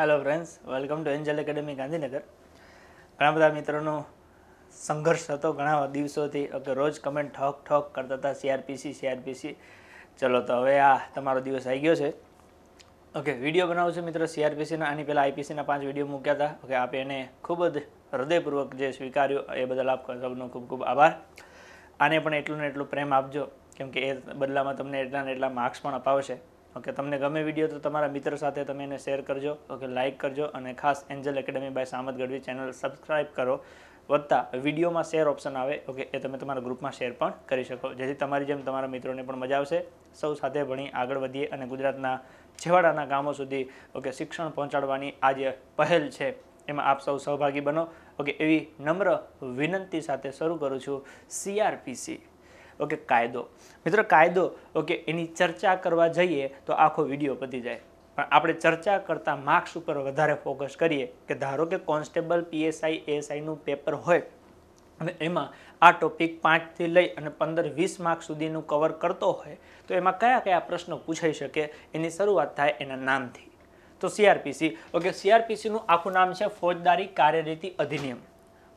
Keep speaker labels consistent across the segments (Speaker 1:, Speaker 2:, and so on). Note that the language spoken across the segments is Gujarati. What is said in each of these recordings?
Speaker 1: hello friends welcome to Angel Academy Gandhinagar ઘણા બધા મિત્રોનો સંઘર્ષ હતો ઘણા દિવસોથી કે રોજ કમેન્ટ ઠોક ઠોક કરતા હતા સીઆરપીસી સીઆરપીસી ચલો તો હવે આ તમારો દિવસ આવી ગયો છે ઓકે વિડીયો બનાવું છું મિત્રો સીઆરપીસીના આની પહેલાં આઈપીસીના પાંચ વિડીયો મૂક્યા હતા ઓકે આપે એને ખૂબ જ હૃદયપૂર્વક જે સ્વીકાર્યો એ બદલ આપ સૌનો ખૂબ ખૂબ આભાર આને પણ એટલું ને એટલું પ્રેમ આપજો કેમ કે એ બદલામાં તમને એટલા ને એટલા માર્ક્સ પણ અપાવશે ઓકે તમને ગમે વિડીયો તો તમારા મિત્ર સાથે તમે એને શેર કરજો ઓકે લાઇક કરજો અને ખાસ Angel Academy by Samat Gadhvi channel subscribe કરો વધતા વિડીયોમાં શેર ઓપ્શન આવે ઓકે એ તમે તમારા ગ્રુપમાં શેર પણ કરી શકો જેથી તમારી જેમ તમારા મિત્રોને પણ મજા આવશે સૌ સાથે ભણી આગળ વધીએ અને ગુજરાતના છેવાડાના ગામો સુધી ઓકે શિક્ષણ પહોંચાડવાની આ જે પહેલ છે એમાં આપ સૌ સહભાગી બનો ઓકે એવી નમ્ર વિનંતી સાથે શરૂ કરું છું સીઆરપીસી ઓકે કાયદો મિત્રો કાયદો ઓકે એની ચર્ચા કરવા જઈએ તો આખો વિડીયો પતી જાય પણ આપણે ચર્ચા કરતા માર્ક્સ ઉપર વધારે ફોકસ કરીએ કે ધારો કે કોન્સ્ટેબલ પીએસઆઈ એએસઆઈનું પેપર હોય અને એમાં આ ટોપિક પાંચથી લઈ અને પંદર વીસ માર્ક સુધીનું કવર કરતો હોય તો એમાં કયા કયા પ્રશ્નો પૂછાઈ શકે એની શરૂઆત થાય એના નામથી તો સીઆરપીસી ઓકે સીઆરપીસીનું આખું નામ છે ફોજદારી કાર્યરીતિ અધિનિયમ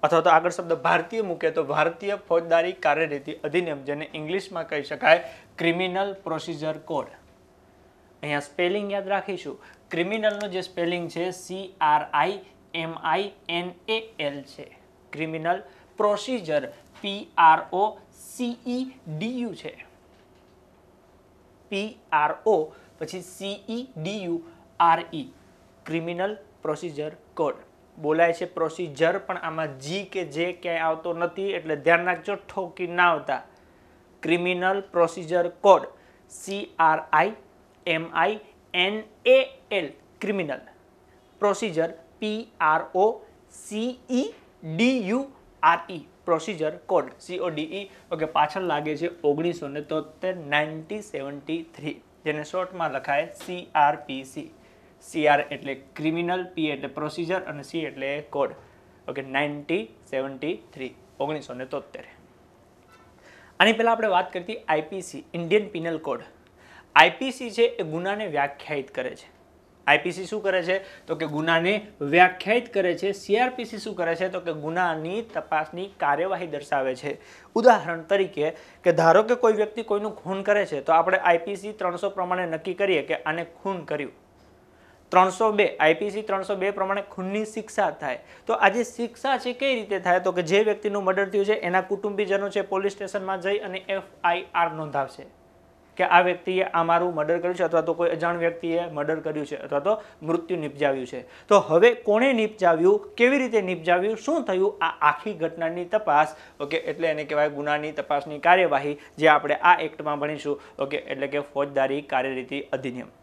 Speaker 1: અથવા તો આગળ શબ્દ ભારતીય મૂકે તો ભારતીય ફોજદારી કાર્યરીતિ અધિનિયમ જેને ઇંગ્લિશમાં કહી શકાય ક્રિમિનલ પ્રોસિજર કોડ અહીંયા સ્પેલિંગ યાદ રાખીશું ક્રિમિનલનું જે સ્પેલિંગ છે C R I M I N A L છે criminal procedure P R O C E D U છે પી આર ઓ પછી C E D U R E criminal procedure code બોલાય છે પ્રોસિજર પણ આમાં જી કે જે ક્યાંય આવતો નથી એટલે ધ્યાન રાખજો ઠોકી ના આવતા criminal procedure code C R I M I N A L criminal procedure P R O C E D U R E procedure code C O D E okay પાછળ લાગે છે ઓગણીસો ને તોતેર નાઇન્ટી સેવન્ટી થ્રી જેને શોર્ટમાં લખાય સી સીઆરપીસી સીઆર એટલે ક્રિમિનલ પી એટલે પ્રોસિજર અને સી એટલે code okay ninety seventy three ઓગણીસો ને તોતેર આની પહેલાં આપણે વાત કરતી IPC Indian penal code IPC છે એ ગુનાને વ્યાખ્યાયિત કરે છે આઈપીસી શું કરે છે તો કે ગુનાને વ્યાખ્યાયિત કરે છે સીઆરપીસી શું કરે છે તો કે ગુનાની તપાસની કાર્યવાહી દર્શાવે છે ઉદાહરણ તરીકે કે ધારો કે કોઈ વ્યક્તિ કોઈનું ખૂન કરે છે તો આપણે આઈપીસી ત્રણસો પ્રમાણે નક્કી કરીએ કે આને ખૂન કર્યું ત્રણસો બે આઈપીસી ત્રણસો બે પ્રમાણે ખૂનની શિક્ષા થાય તો આજે શિક્ષા છે કઈ રીતે થાય તો કે જે વ્યક્તિનું મર્ડર થયું છે એના કુટુંબીજનો છે પોલીસ સ્ટેશનમાં જઈ અને એફઆઈઆર નોંધાવશે કે આ વ્યક્તિએ આ મારું મર્ડર કર્યું છે અથવા તો કોઈ અજાણ વ્યક્તિએ મર્ડર કર્યું છે અથવા તો મૃત્યુ નિપજાવ્યું છે તો હવે કોણે નિપજાવ્યું કેવી રીતે નિપજાવ્યું શું થયું આ આખી ઘટનાની તપાસ ઓકે એટલે એને કહેવાય ગુનાની તપાસની કાર્યવાહી જે આપણે આ એક્ટમાં ભણીશું ઓકે એટલે કે ફોજદારી કાર્યરીતિ અધિનિયમ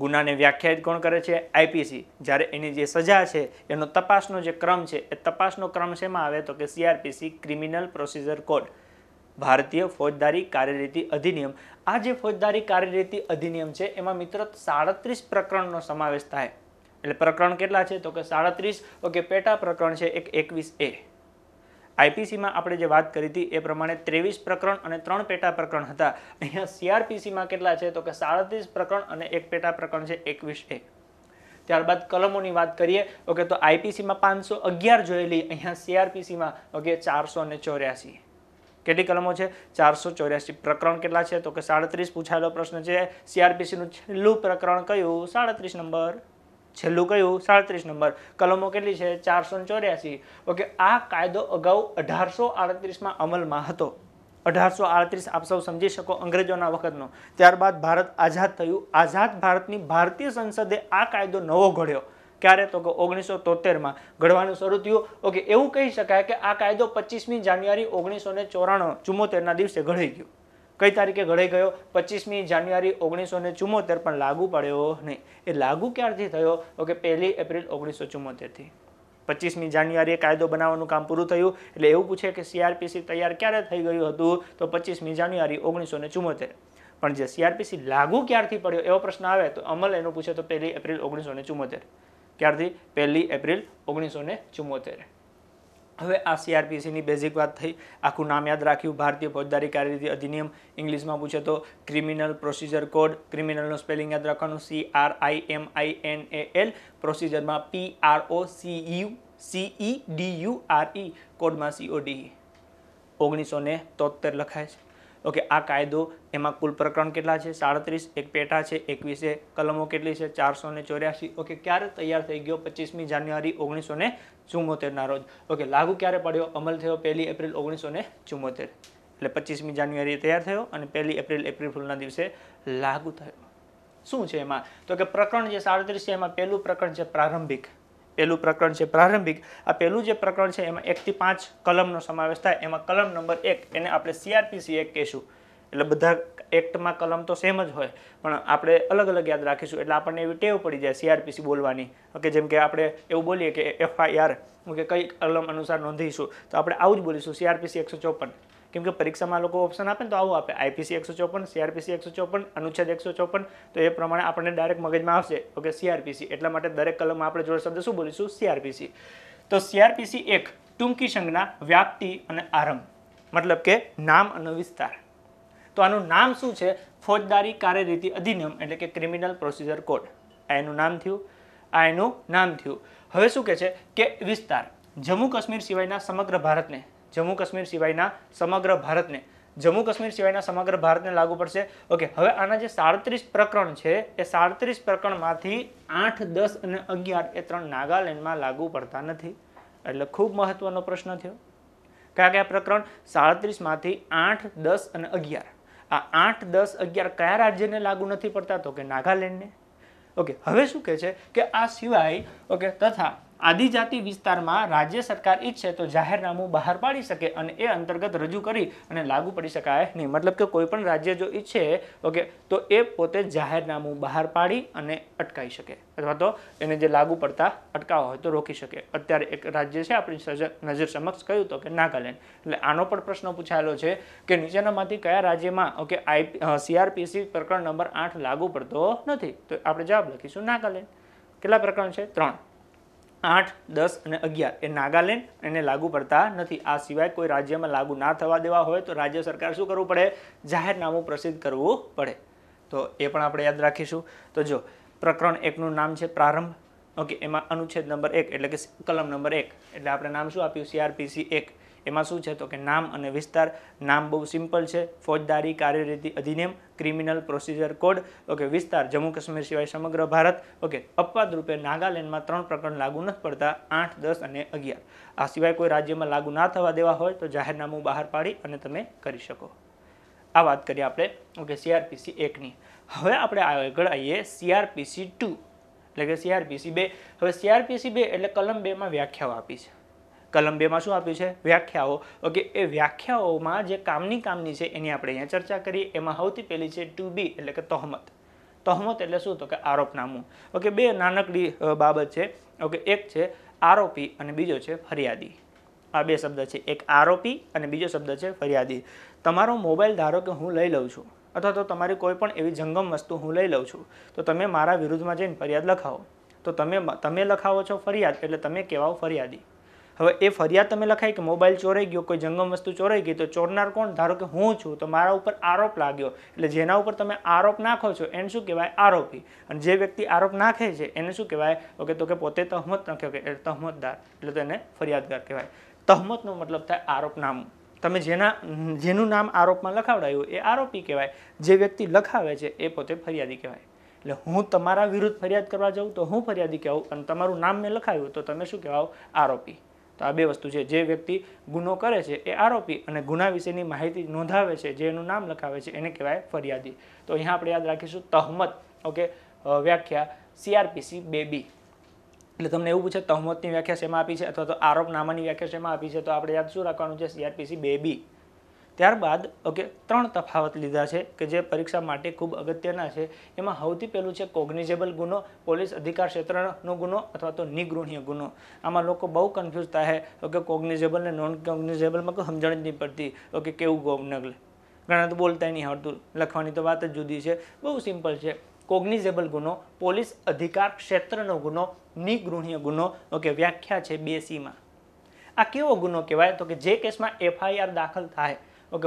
Speaker 1: ગુનાને વ્યાખ્યાયિત કોણ કરે છે આઈપીસી જ્યારે એની જે સજા છે એનો તપાસનો જે ક્રમ છે એ તપાસનો ક્રમ શેમાં આવે તો કે સીઆરપીસી ક્રિમિનલ પ્રોસિજર કોડ ભારતીય ફોજદારી કાર્યરીતિ અધિનિયમ આ જે ફોજદારી કાર્યરીતિ અધિનિયમ છે એમાં મિત્ર સાડત્રીસ પ્રકરણનો સમાવેશ થાય એટલે પ્રકરણ કેટલા છે તો કે સાડત્રીસ ઓકે પેટા પ્રકરણ છે એક એકવીસ એ આઈપીસીમાં આપણે જે વાત કરી હતી એ પ્રમાણે ત્રેવીસ પ્રકરણ અને ત્રણ પેટા પ્રકરણ હતા અહીંયા સીઆરપીસીમાં કેટલા છે તો કે સાડત્રીસ પ્રકરણ અને એક પેટા પ્રકરણ છે એકવીસ એ ત્યારબાદ કલમોની વાત કરીએ ઓકે તો આઈપીસીમાં પાંચસો અગિયાર જોયેલી અહીંયા સીઆરપીસીમાં ઓકે ચારસો અને ચોર્યાસી કેટલી કલમો છે ચારસો ચોર્યાસી પ્રકરણ કેટલા છે તો કે સાડત્રીસ પૂછાયેલો પ્રશ્ન છે સીઆરપીસીનું છેલ્લું પ્રકરણ કયું સાડત્રીસ નંબર છેલ્લું કયું સાડત્રીસ નંબર કલમો કેટલી છે ચારસો ચોર્યાસી ઓકે આ કાયદો અગાઉ અઢારસો આડત્રીસમાં અમલમાં હતો અઢારસો આડત્રીસ આપ સૌ સમજી શકો અંગ્રેજોના વખતનો ત્યારબાદ ભારત આઝાદ થયું આઝાદ ભારતની ભારતીય સંસદે આ કાયદો નવો ઘડ્યો ક્યારે તો કે ઓગણીસો તોતેરમાં ઘડવાનું શરૂ થયું ઓકે એવું કહી શકાય કે આ કાયદો પચીસમી જાન્યુઆરી ઓગણીસો ને ચોરાણું ચુમ્મોતેરના દિવસે ઘડાઈ ગયો કઈ તારીખે ઘડાઈ ગયો પચીસમી જાન્યુઆરી ઓગણીસો ને ચુમ્મોતેર પણ લાગુ પડ્યો નહીં એ લાગુ ક્યારથી થયો તો કે પહેલી એપ્રિલ ઓગણીસો ચુમ્મોતેરથી પચીસમી જાન્યુઆરીએ કાયદો બનાવવાનું કામ પૂરું થયું એટલે એવું પૂછે કે સીઆરપીસી તૈયાર ક્યારે થઈ ગયું હતું તો પચીસમી જાન્યુઆરી ઓગણીસો ને ચુમ્મોતેર પણ જે સીઆરપીસી લાગુ ક્યારથી પડ્યો એવો પ્રશ્ન આવે તો અમલ એનો પૂછે તો પહેલી એપ્રિલ ઓગણીસો ને ચુમ્મોતેર ક્યારથી પહેલી એપ્રિલ ઓગણીસો ને ચુમ્મોતેર હવે આ સીઆરપીસીની બેઝિક વાત થઈ આખું નામ યાદ રાખ્યું ભારતીય ફોજદારી કાર્યરીતિ અધિનિયમ ઇંગ્લિશમાં પૂછે તો ક્રિમિનલ પ્રોસિજર કોડ ક્રિમિનલનું સ્પેલિંગ યાદ રાખવાનું C R I M I N A L પ્રોસિજરમાં P R O C U C E D U R E કોડમાં સીઓડી ઓગણીસો ને તોતેર લખાય છે ઓકે આ કાયદો એમાં કુલ પ્રકરણ કેટલા છે સાડત્રીસ એક પેટા છે એકવીસે કલમો કેટલી છે ચારસો ને ચોર્યાસી ઓકે ક્યારે તૈયાર થઈ ગયો પચીસમી જાન્યુઆરી ઓગણીસો ને ચુમ્મોતેરના રોજ ઓકે લાગુ ક્યારે પડ્યો અમલ થયો પહેલી એપ્રિલ ઓગણીસો ને ચુમ્મોતેર એટલે પચીસમી જાન્યુઆરી તૈયાર થયો અને પહેલી એપ્રિલ એપ્રિલ ફૂલના દિવસે લાગુ થયો શું છે એમાં તો કે પ્રકરણ જે સાડત્રીસ છે એમાં પહેલું પ્રકરણ છે પ્રારંભિક પહેલું પ્રકરણ છે પ્રારંભિક આ પહેલું જે પ્રકરણ છે એમાં એકથી પાંચ કલમનો સમાવેશ થાય એમાં કલમ નંબર એક એને આપણે સીઆરપીસી એક કહેશું એટલે બધા એક્ટમાં કલમ તો સેમ જ હોય પણ આપણે અલગ અલગ યાદ રાખીશું એટલે આપણને એવી ટેવ પડી જાય સીઆરપીસી બોલવાની ઓકે જેમ કે આપણે એવું બોલીએ કે એફઆઈઆર કે કઈ કલમ અનુસાર નોંધીશું તો આપણે આવું જ બોલીશું સીઆરપીસી એકસો ચોપન કેમ કે પરીક્ષામાં લોકો ઓપ્શન આપે ને તો આવું આપે આઈપીસી એકસો ચોપન સીઆરપીસી એકસો ચોપન અનુચ્છેદ એકસો ચોપન તો એ પ્રમાણે આપણને ડાયરેક્ટ મગજમાં આવશે ઓકે સીઆરપીસી એટલા માટે દરેક કલમમાં આપણે જોડે શબ્દ શું બોલીશું સીઆરપીસી તો સીઆરપીસી એક ટૂંકી સંજ્ઞા વ્યાપ્તિ અને આરંભ મતલબ કે નામ અને વિસ્તાર તો આનું નામ શું છે ફોજદારી કાર્યરીતિ અધિનિયમ એટલે કે ક્રિમિનલ પ્રોસિજર કોડ આ એનું નામ થયું આ એનું નામ થયું હવે શું કહે છે કે વિસ્તાર જમ્મુ કાશ્મીર સિવાયના સમગ્ર ભારતને જમ્મુ કાશ્મીર સિવાયના સમગ્ર ભારતને જમ્મુ કાશ્મીર સિવાયના સમગ્ર ભારતને લાગુ પડશે ઓકે હવે આના જે સાડત્રીસ પ્રકરણ છે એ સાડત્રીસ પ્રકરણમાંથી આઠ દસ અને અગિયાર એ ત્રણ નાગાલેન્ડમાં લાગુ પડતા નથી એટલે ખૂબ મહત્વનો પ્રશ્ન થયો કયા કયા પ્રકરણ સાડત્રીસમાંથી આઠ દસ અને અગિયાર આ આઠ દસ અગિયાર કયા રાજ્યને લાગુ નથી પડતા તો કે નાગાલેન્ડને ઓકે હવે શું કહે છે કે આ સિવાય ઓકે તથા આદિજાતિ વિસ્તારમાં રાજ્ય સરકાર ઈચ્છે તો જાહેરનામું બહાર પાડી શકે અને એ અંતર્ગત રજૂ કરી અને લાગુ પડી શકાય નહીં મતલબ કે કોઈ પણ રાજ્ય જો ઈચ્છે ઓકે તો એ પોતે જાહેરનામું બહાર પાડી અને અટકાવી શકે અથવા તો એને જે લાગુ પડતા અટકાવવા હોય તો રોકી શકે અત્યારે એક રાજ્ય છે આપણી નજર સમક્ષ કહ્યું તો કે નાગાલેન્ડ એટલે આનો પણ પ્રશ્ન પૂછાયેલો છે કે નીચેનામાંથી કયા રાજ્યમાં ઓકે આઈ સીઆરપીસી પ્રકરણ નંબર આઠ લાગુ પડતો નથી તો આપણે જવાબ લખીશું નાગાલેન્ડ કેટલા પ્રકરણ છે ત્રણ આઠ દસ અને અગિયાર એ નાગાલેન્ડ એને લાગુ પડતા નથી આ સિવાય કોઈ રાજ્યમાં લાગુ ના થવા દેવા હોય તો રાજ્ય સરકાર શું કરવું પડે જાહેરનામું પ્રસિદ્ધ કરવું પડે તો એ પણ આપણે યાદ રાખીશું તો જો પ્રકરણ એકનું નામ છે પ્રારંભ ઓકે એમાં અનુચ્છેદ નંબર એક એટલે કે કલમ નંબર એક એટલે આપણે નામ શું આપ્યું સીઆરપીસી એક એમાં શું છે તો કે નામ અને વિસ્તાર નામ બહુ સિમ્પલ છે ફોજદારી કાર્યરીતિ અધિનિયમ ક્રિમિનલ પ્રોસિજર કોડ ઓકે વિસ્તાર જમ્મુ કાશ્મીર સિવાય સમગ્ર ભારત ઓકે અપવાદ રૂપે નાગાલેન્ડમાં ત્રણ પ્રકરણ લાગુ નથી પડતા આઠ દસ અને અગિયાર આ સિવાય કોઈ રાજ્યમાં લાગુ ના થવા દેવા હોય તો જાહેરનામું બહાર પાડી અને તમે કરી શકો આ વાત કરીએ આપણે ઓકે સીઆરપીસી એકની હવે આપણે આગળ આવીએ સીઆરપીસી ટુ એટલે કે સીઆરપીસી બે હવે સીઆરપીસી બે એટલે કલમ બેમાં વ્યાખ્યાઓ આપી છે કલમ બેમાં શું આપ્યું છે વ્યાખ્યાઓ ઓકે એ વ્યાખ્યાઓમાં જે કામની કામની છે એની આપણે અહીંયા ચર્ચા કરી એમાં સૌથી પહેલી છે ટુ બી એટલે કે તહમત તહમત એટલે શું તો કે આરોપનામું ઓકે બે નાનકડી બાબત છે ઓકે એક છે આરોપી અને બીજો છે ફરિયાદી આ બે શબ્દ છે એક આરોપી અને બીજો શબ્દ છે ફરિયાદી તમારો મોબાઈલ ધારો કે હું લઈ લઉં છું અથવા તો તમારી કોઈ પણ એવી જંગમ વસ્તુ હું લઈ લઉં છું તો તમે મારા વિરુદ્ધમાં જઈને ફરિયાદ લખાવો તો તમે તમે લખાવો છો ફરિયાદ એટલે તમે કહેવાઓ ફરિયાદી હવે એ ફરિયાદ તમે લખાય કે મોબાઈલ ચોરાઈ ગયો કોઈ જંગમ વસ્તુ ચોરાઈ ગઈ તો ચોરનાર કોણ ધારો કે હું છું તો મારા ઉપર આરોપ લાગ્યો એટલે જેના ઉપર તમે આરોપ નાખો છો એને શું કહેવાય આરોપી અને જે વ્યક્તિ આરોપ નાખે છે એને શું કહેવાય ઓકે તો કે પોતે તહમત નાખ્યો કે તહમતદાર એટલે તો એને ફરિયાદગાર કહેવાય તહમતનો મતલબ થાય આરોપનામું તમે જેના જેનું નામ આરોપમાં લખાવડાયું એ આરોપી કહેવાય જે વ્યક્તિ લખાવે છે એ પોતે ફરિયાદી કહેવાય એટલે હું તમારા વિરુદ્ધ ફરિયાદ કરવા જાઉં તો હું ફરિયાદી કહેવું અને તમારું નામ મેં લખાવ્યું તો તમે શું કહેવાઓ આરોપી તો આ બે વસ્તુ છે જે વ્યક્તિ ગુનો કરે છે એ આરોપી અને ગુના વિશેની માહિતી નોંધાવે છે જે એનું નામ લખાવે છે એને કહેવાય ફરિયાદી તો અહીંયા આપણે યાદ રાખીશું તહમત ઓકે વ્યાખ્યા સીઆરપીસી બેબી એટલે તમને એવું પૂછે તહમતની વ્યાખ્યા શેમાં આપી છે અથવા તો આરોપ નામાની વ્યાખ્યા શેમાં આપી છે તો આપણે યાદ શું રાખવાનું છે સીઆરપીસી બેબી ત્યારબાદ ઓકે ત્રણ તફાવત લીધા છે કે જે પરીક્ષા માટે ખૂબ અગત્યના છે એમાં સૌથી પહેલું છે કોગ્નિઝેબલ ગુનો પોલીસ અધિકાર ક્ષેત્રનો ગુનો અથવા તો નિગૃહણીય ગુનો આમાં લોકો બહુ કન્ફ્યુઝ થાય ઓકે કોગ્નિઝેબલ ને નોન કોગ્નિઝેબલમાં કોઈ સમજણ જ નહીં પડતી ઓકે કેવું કોગ્નગલ ઘણા તો બોલતા નહીં આવડતું લખવાની તો વાત જ જુદી છે બહુ સિમ્પલ છે કોગ્નિઝેબલ ગુનો પોલીસ અધિકાર ક્ષેત્રનો ગુનો નિગૃહણીય ગુનો ઓકે વ્યાખ્યા છે બે સીમાં આ કેવો ગુનો કહેવાય તો કે જે કેસમાં એફઆઈઆર દાખલ થાય ઓકે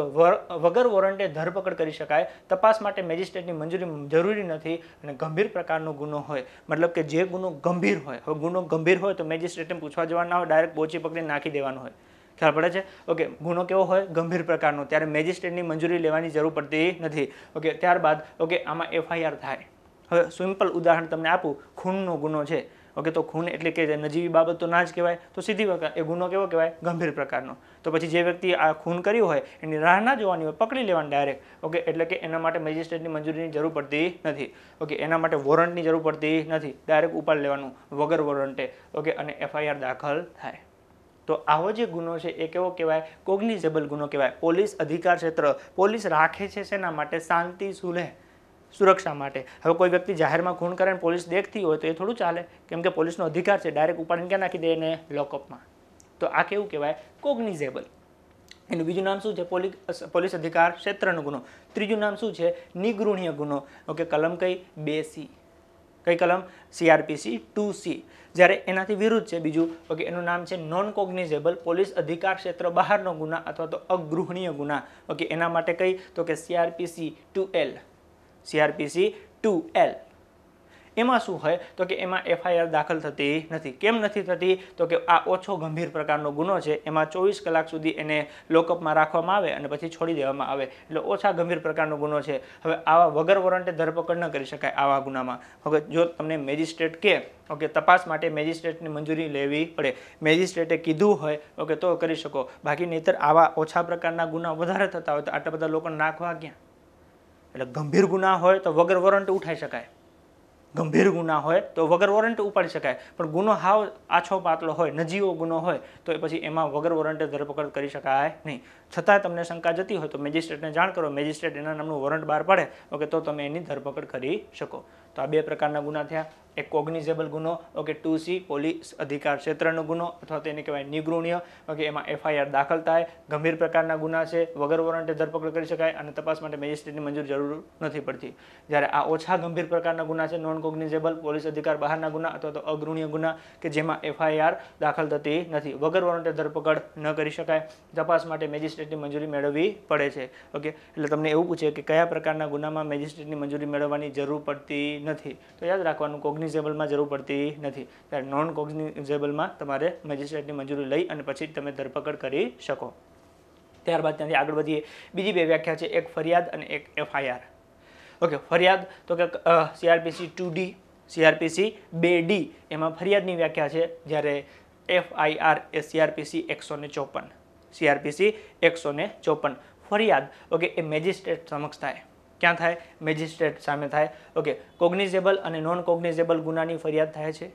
Speaker 1: વગર વોરંટે ધરપકડ કરી શકાય તપાસ માટે મેજિસ્ટ્રેટની મંજૂરી જરૂરી નથી અને ગંભીર પ્રકારનો ગુનો હોય મતલબ કે જે ગુનો ગંભીર હોય હવે ગુનો ગંભીર હોય તો મેજિસ્ટ્રેટને પૂછવા જવાના હોય ડાયરેક્ટ બોચી પકડી નાખી દેવાનો હોય ખ્યાલ પડે છે ઓકે ગુનો કેવો હોય ગંભીર પ્રકારનો ત્યારે મેજિસ્ટ્રેટની મંજૂરી લેવાની જરૂર પડતી નથી ઓકે ત્યારબાદ ઓકે આમાં એફઆઈઆર થાય હવે સિમ્પલ ઉદાહરણ તમને આપું ખૂનનો ગુનો છે ઓકે તો ખૂન એટલે કે નજીવી બાબત તો ના જ કહેવાય તો સીધી વખત એ ગુનો કેવો કહેવાય ગંભીર પ્રકારનો તો પછી જે વ્યક્તિ આ ખૂન કર્યું હોય એની રાહ ના જોવાની હોય પકડી લેવાની ડાયરેક્ટ ઓકે એટલે કે એના માટે મેજિસ્ટ્રેટની મંજૂરીની જરૂર પડતી નથી ઓકે એના માટે વોરંટની જરૂર પડતી નથી ડાયરેક્ટ ઉપાડ લેવાનું વગર વોરંટે ઓકે અને એફઆઈઆર દાખલ થાય તો આવો જે ગુનો છે એ કેવો કહેવાય કોગ્નિઝેબલ ગુનો કહેવાય પોલીસ અધિકાર ક્ષેત્ર પોલીસ રાખે છે શેના માટે શાંતિ સુલેહ સુરક્ષા માટે હવે કોઈ વ્યક્તિ જાહેરમાં ખૂન કરે પોલીસ દેખતી હોય તો એ થોડું ચાલે કેમ કે પોલીસનો અધિકાર છે ડાયરેક્ટ ઉપાડીને ક્યાં નાખી દે એને લોકઅપમાં તો આ કેવું કહેવાય કોગ્નિઝેબલ એનું બીજું નામ શું છે પોલીસ અધિકાર ક્ષેત્રનો ગુનો ત્રીજું નામ શું છે નિગૃહણીય ગુનો ઓકે કલમ કઈ બે સી કઈ કલમ સીઆરપીસી ટુ સી જ્યારે એનાથી વિરુદ્ધ છે બીજું ઓકે એનું નામ છે નોન કોગ્નિઝેબલ પોલીસ અધિકાર ક્ષેત્ર બહારનો ગુના અથવા તો અગૃહણીય ગુના ઓકે એના માટે કઈ તો કે CRPC two L CRPC two L એમાં શું હોય તો કે એમાં એફઆઈઆર દાખલ થતી નથી કેમ નથી થતી તો કે આ ઓછો ગંભીર પ્રકારનો ગુનો છે એમાં ચોવીસ કલાક સુધી એને લોકઅપમાં રાખવામાં આવે અને પછી છોડી દેવામાં આવે એટલે ઓછા ગંભીર પ્રકારનો ગુનો છે હવે આવા વગર વોરંટે ધરપકડ ન કરી શકાય આવા ગુનામાં હવે જો તમને મેજિસ્ટ્રેટ કે ઓકે તપાસ માટે મેજિસ્ટ્રેટની મંજૂરી લેવી પડે મેજિસ્ટ્રેટે કીધું હોય ઓકે તો કરી શકો બાકી નહીતર આવા ઓછા પ્રકારના ગુના વધારે થતા હોય તો આટલા બધા લોકોને નાખવા ક્યાં એટલે ગંભીર ગુના હોય તો વગર વોરંટ ઉઠાઈ શકાય ગંભીર ગુના હોય તો વગર વોરંટ ઉપાડી શકાય પણ ગુનો હાવ આછો પાતળો હોય નજીવો ગુનો હોય તો એ પછી એમાં વગર વોરંટે ધરપકડ કરી શકાય નહીં છતાં તમને શંકા જતી હોય તો મેજિસ્ટ્રેટને જાણ કરો મેજિસ્ટ્રેટ એના નામનું વોરંટ બહાર પાડે ઓકે તો તમે એની ધરપકડ કરી શકો તો આ બે પ્રકારના ગુના થયા એક કોગ્નિઝેબલ ગુનો ઓકે ટુ સી પોલીસ અધિકાર ક્ષેત્રનો ગુનો અથવા તેને કહેવાય નિગૃણ્ય ઓકે એમાં એફઆઈઆર દાખલ થાય ગંભીર પ્રકારના ગુના છે વગર વોરંટે ધરપકડ કરી શકાય અને તપાસ માટે મેજિસ્ટ્રેટની મંજૂર જરૂર નથી પડતી જ્યારે આ ઓછા ગંભીર પ્રકારના ગુના છે નોન કોગ્નિઝેબલ પોલીસ અધિકાર બહારના ગુના અથવા તો અગૃણ્ય ગુના કે જેમાં એફઆઈઆર દાખલ થતી નથી વગર વોરંટે ધરપકડ ન કરી શકાય તપાસ માટે મેજિસ્ટ્રેટની મંજૂરી મેળવવી પડે છે ઓકે એટલે તમને એવું પૂછે કે કયા પ્રકારના ગુનામાં મેજિસ્ટ્રેટની મંજૂરી મેળવવાની જરૂર પડતી નથી તો યાદ રાખવાનું કોગ્નિઝેબલમાં જરૂર પડતી નથી ત્યારે નોન કોગ્નિઝેબલમાં તમારે મેજિસ્ટ્રેટની મંજૂરી લઈ અને પછી તમે ધરપકડ કરી શકો ત્યારબાદ ત્યાંથી આગળ વધીએ બીજી બે વ્યાખ્યા છે એક ફરિયાદ અને એક એફઆઈઆર ઓકે ફરિયાદ તો કે સીઆરપીસી ટુ ડી સીઆરપીસી બે ડી એમાં ફરિયાદની વ્યાખ્યા છે જ્યારે એફઆઈઆર એ સીઆરપીસી એકસો ને ચોપન સીઆરપીસી એકસો ને ચોપન ફરિયાદ ઓકે એ મેજિસ્ટ્રેટ સમક્ષ થાય ક્યાં થાય મેજિસ્ટ્રેટ સામે થાય ઓકે કોગ્નિઝેબલ અને નોન કોગ્નિઝેબલ ગુનાની ફરિયાદ થાય છે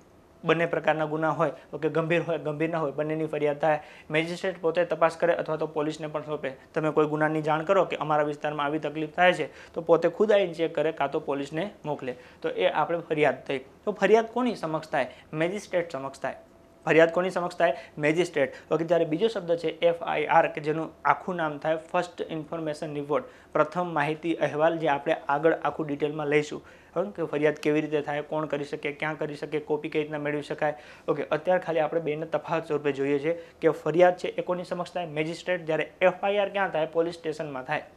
Speaker 1: બંને પ્રકારના ગુના હોય ઓકે ગંભીર હોય ગંભીર ના હોય બંનેની ફરિયાદ થાય મેજિસ્ટ્રેટ પોતે તપાસ કરે અથવા તો પોલીસને પણ સોંપે તમે કોઈ ગુનાની જાણ કરો કે અમારા વિસ્તારમાં આવી તકલીફ થાય છે તો પોતે ખુદ આવીને ચેક કરે કાં તો પોલીસને મોકલે તો એ આપણે ફરિયાદ થઈ તો ફરિયાદ કોની સમક્ષ થાય મેજિસ્ટ્રેટ સમક્ષ થાય ફરિયાદ કોની સમક્ષ થાય મેજિસ્ટ્રેટ ઓકે જ્યારે બીજો શબ્દ છે એફઆઈઆર કે જેનું આખું નામ થાય ફર્સ્ટ ઇન્ફોર્મેશન રિપોર્ટ પ્રથમ માહિતી અહેવાલ જે આપણે આગળ આખું ડિટેલમાં લઈશું કે ફરિયાદ કેવી રીતે થાય કોણ કરી શકે ક્યાં કરી શકે કોપી કઈ રીતના મેળવી શકાય ઓકે અત્યારે ખાલી આપણે બેને તફાવત સ્વરૂપે જોઈએ છે કે ફરિયાદ છે એ કોની સમક્ષ થાય મેજિસ્ટ્રેટ જ્યારે એફઆઈઆર ક્યાં થાય પોલીસ સ્ટેશનમાં થાય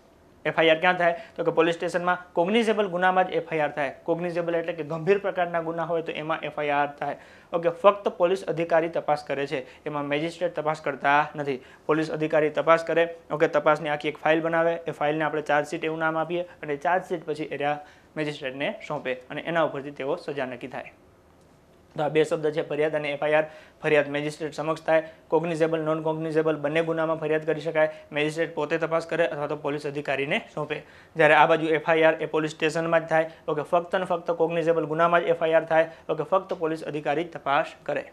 Speaker 1: એફઆઈઆર ક્યાં થાય તો કે પોલીસ સ્ટેશનમાં કોગ્નિઝેબલ ગુનામાં જ એફઆઈઆર થાય કોગ્નિઝેબલ એટલે કે ગંભીર પ્રકારના ગુના હોય તો એમાં એફઆઈઆર થાય ઓકે ફક્ત પોલીસ અધિકારી તપાસ કરે છે એમાં મેજિસ્ટ્રેટ તપાસ કરતા નથી પોલીસ અધિકારી તપાસ કરે ઓકે તપાસની આખી એક ફાઇલ બનાવે એ ફાઇલને આપણે ચાર્જશીટ એવું નામ આપીએ અને ચાર્જશીટ પછી એરિયા મેજિસ્ટ્રેટને સોંપે અને એના ઉપરથી તેઓ સજા નક્કી થાય તો આ બે શબ્દ છે ફરિયાદ અને એફઆઈઆર ફરિયાદ મેજિસ્ટ્રેટ સમક્ષ થાય કોગ્નિઝેબલ નોન કોગ્નિઝેબલ બંને ગુનામાં ફરિયાદ કરી શકાય મેજિસ્ટ્રેટ પોતે તપાસ કરે અથવા તો પોલીસ અધિકારીને સોંપે જ્યારે આ બાજુ એફઆઈઆર એ પોલીસ સ્ટેશનમાં જ થાય ઓકે ફક્ત અને ફક્ત કોગ્નિઝેબલ ગુનામાં જ એફઆઈઆર થાય ઓકે ફક્ત પોલીસ અધિકારી તપાસ કરે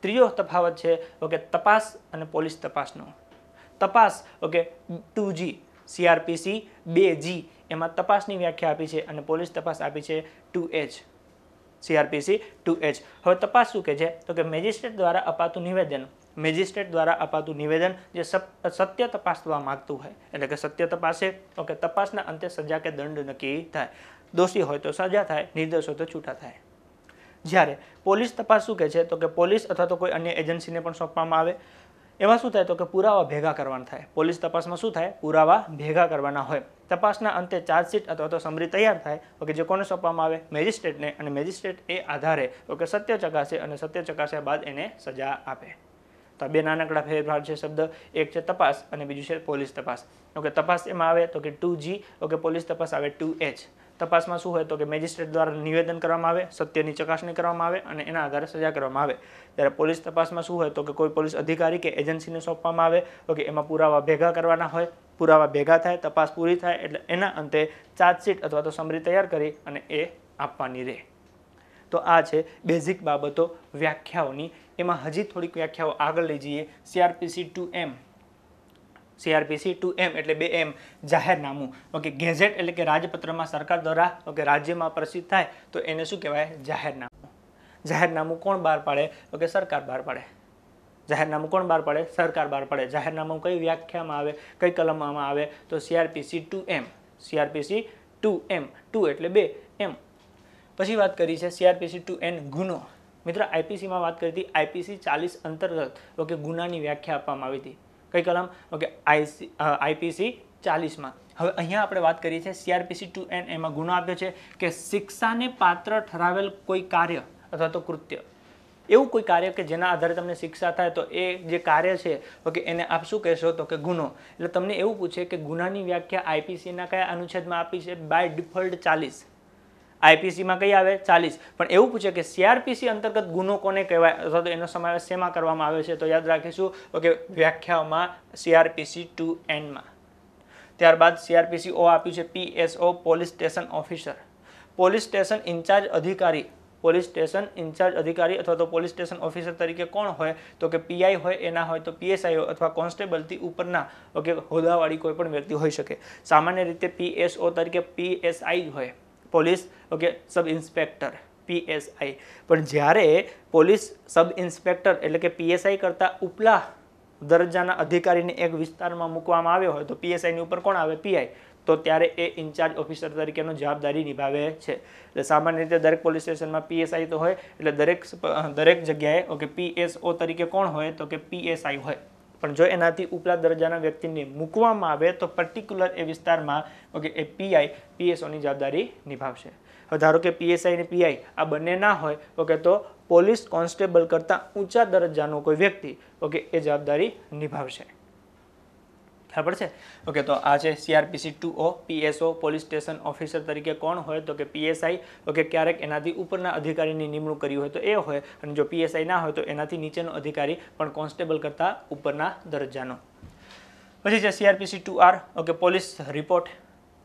Speaker 1: ત્રીજો તફાવત છે ઓકે તપાસ અને પોલીસ તપાસનો તપાસ ઓકે ટુ જી સીઆરપીસી બે જી એમાં તપાસની વ્યાખ્યા આપી છે અને પોલીસ તપાસ આપી છે two H CRPC two H હવે તપાસ શું કે છે તો કે મેજિસ્ટ્રેટ દ્વારા અપાતું નિવેદન મેજિસ્ટ્રેટ દ્વારા અપાતું નિવેદન જે સત્ય તપાસવા માગતું હોય એટલે કે સત્ય તપાસે તો કે તપાસના અંતે સજા કે દંડ નક્કી થાય દોષી હોય તો સજા થાય નિર્દોષ હોય તો છૂટા થાય જ્યારે પોલીસ તપાસ શું કહે છે તો કે પોલીસ અથવા તો કોઈ અન્ય એજન્સીને પણ સોંપવામાં આવે એમાં શું થાય તો કે પુરાવા ભેગા કરવાના થાય પોલીસ તપાસમાં શું થાય પુરાવા ભેગા કરવાના હોય તપાસના અંતે ચાર્જશીટ અથવા તો સમરી તૈયાર થાય ઓકે જે કોને સોંપવામાં આવે મેજિસ્ટ્રેટને અને મેજિસ્ટ્રેટ એ આધારે ઓકે સત્ય ચકાસે અને સત્ય ચકાસ્યા બાદ એને સજા આપે તો બે નાનકડા ફેરફાર છે શબ્દ એક છે તપાસ અને બીજું છે પોલીસ તપાસ ઓકે તપાસ એમાં આવે તો કે ટુ જી ઓકે પોલીસ તપાસ આવે ટુ એચ તપાસમાં શું હોય તો કે મેજિસ્ટ્રેટ દ્વારા નિવેદન કરવામાં આવે સત્યની ચકાસણી કરવામાં આવે અને એના આધારે સજા કરવામાં આવે ત્યારે પોલીસ તપાસમાં શું હોય તો કે કોઈ પોલીસ અધિકારી કે એજન્સીને સોંપવામાં આવે તો કે એમાં પુરાવા ભેગા કરવાના હોય પુરાવા ભેગા થાય તપાસ પૂરી થાય એટલે એના અંતે ચાર્જશીટ અથવા તો સમરી તૈયાર કરી અને એ આપવાની રહે તો આ છે બેઝિક બાબતો વ્યાખ્યાઓની એમાં હજી થોડીક વ્યાખ્યાઓ આગળ લઈ જઈએ CRPC two M CRPC two M એટલે બે એમ જાહેરનામું ઓકે ગેઝેટ એટલે કે રાજપત્રમાં સરકાર દ્વારા ઓકે રાજ્યમાં પ્રસિદ્ધ થાય તો એને શું કહેવાય જાહેરનામું જાહેરનામું કોણ બહાર પાડે ઓકે સરકાર બહાર પાડે જાહેરનામું કોણ બહાર પાડે સરકાર બહાર પાડે જાહેરનામું કઈ વ્યાખ્યામાં આવે કઈ કલમમાં આવે તો CRPC two M CRPC two M two એટલે બે એમ પછી વાત કરી છે સીઆરપીસી ટુ એન ગુનો મિત્ર આઈપીસીમાં વાત કરી હતી આઈપીસી ચાલીસ અંતર્ગત ઓકે ગુનાની વ્યાખ્યા આપવામાં આવી હતી કઈ કલમ ઓકે આઈસી આઈપીસી ચાલીસમાં હવે અહીંયા આપણે વાત કરીએ છીએ સીઆરપીસી ટુ એન એમાં ગુનો આપ્યો છે કે શિક્ષાને પાત્ર ઠરાવેલ કોઈ કાર્ય અથવા તો કૃત્ય એવું કોઈ કાર્ય કે જેના આધારે તમને શિક્ષા થાય તો એ જે કાર્ય છે ઓકે એને આપ શું કહેશો તો કે ગુનો એટલે તમને એવું પૂછે કે ગુનાની વ્યાખ્યા આઈપીસીના કયા અનુચ્છેદમાં આપી છે બાય ડિફોલ્ટ ચાલીસ આઈપીસીમાં કઈ આવે ચાલીસ પણ એવું પૂછે કે સીઆરપીસી અંતર્ગત ગુનો કોને કહેવાય અથવા તો એનો સમાવેશ શેમાં કરવામાં આવે છે તો યાદ રાખીશું ઓકે વ્યાખ્યામાં સીઆરપીસી ટુ એન્ડમાં ત્યારબાદ સીઆરપીસી ઓ આપ્યું છે PSO police station officer police station incharge અધિકારી પોલીસ સ્ટેશન ઇન્ચાર્જ અધિકારી અથવા તો પોલીસ સ્ટેશન ઓફિસર તરીકે કોણ હોય તો કે પીઆઈ હોય એના હોય તો પીએસઆઈ હોય અથવા કોન્સ્ટેબલથી ઉપરના ઓકે હોદ્દાવાળી કોઈ પણ વ્યક્તિ હોઈ શકે સામાન્ય રીતે પીએસઓ તરીકે પીએસઆઈ જ હોય police okay sub inspector PSI પણ જ્યારે પોલીસ સબ ઇન્સ્પેક્ટર એટલે કે પીએસઆઈ કરતાં ઉપલા દરજ્જાના અધિકારીને એક વિસ્તારમાં મૂકવામાં આવ્યો હોય તો પીએસઆઈની ઉપર કોણ આવે પીઆઈ તો ત્યારે એ ઇન્ચાર્જ ઓફિસર તરીકેનો જવાબદારી નિભાવે છે એટલે સામાન્ય રીતે દરેક પોલીસ સ્ટેશનમાં પીએસઆઈ તો હોય એટલે દરેક દરેક જગ્યાએ ઓકે પીએસઓ તરીકે કોણ હોય તો કે પીએસઆઈ હોય પણ જો એનાથી ઉપલા દરજ્જાના વ્યક્તિને મૂકવામાં આવે તો પર્ટિક્યુલર એ વિસ્તારમાં ઓકે એ પીઆઈ પીએસઓની જવાબદારી નિભાવશે હવે ધારો કે પીએસઆઈ ને પીઆઈ આ બંને ના હોય ઓકે તો પોલીસ કોન્સ્ટેબલ કરતાં ઊંચા દરજ્જાનો કોઈ વ્યક્તિ ઓકે એ જવાબદારી નિભાવશે ખબર છે ઓકે તો આ છે CRPC two O PSO police station officer તરીકે કોણ હોય તો કે પીએસઆઈ ઓકે ક્યારેક એનાથી ઉપરના અધિકારીની નિમણૂક કરી હોય તો એ હોય અને જો પીએસઆઈ ના હોય તો એનાથી નીચેનો અધિકારી પણ કોન્સ્ટેબલ કરતાં ઉપરના દરજ્જાનો પછી છે CRPC two R okay police report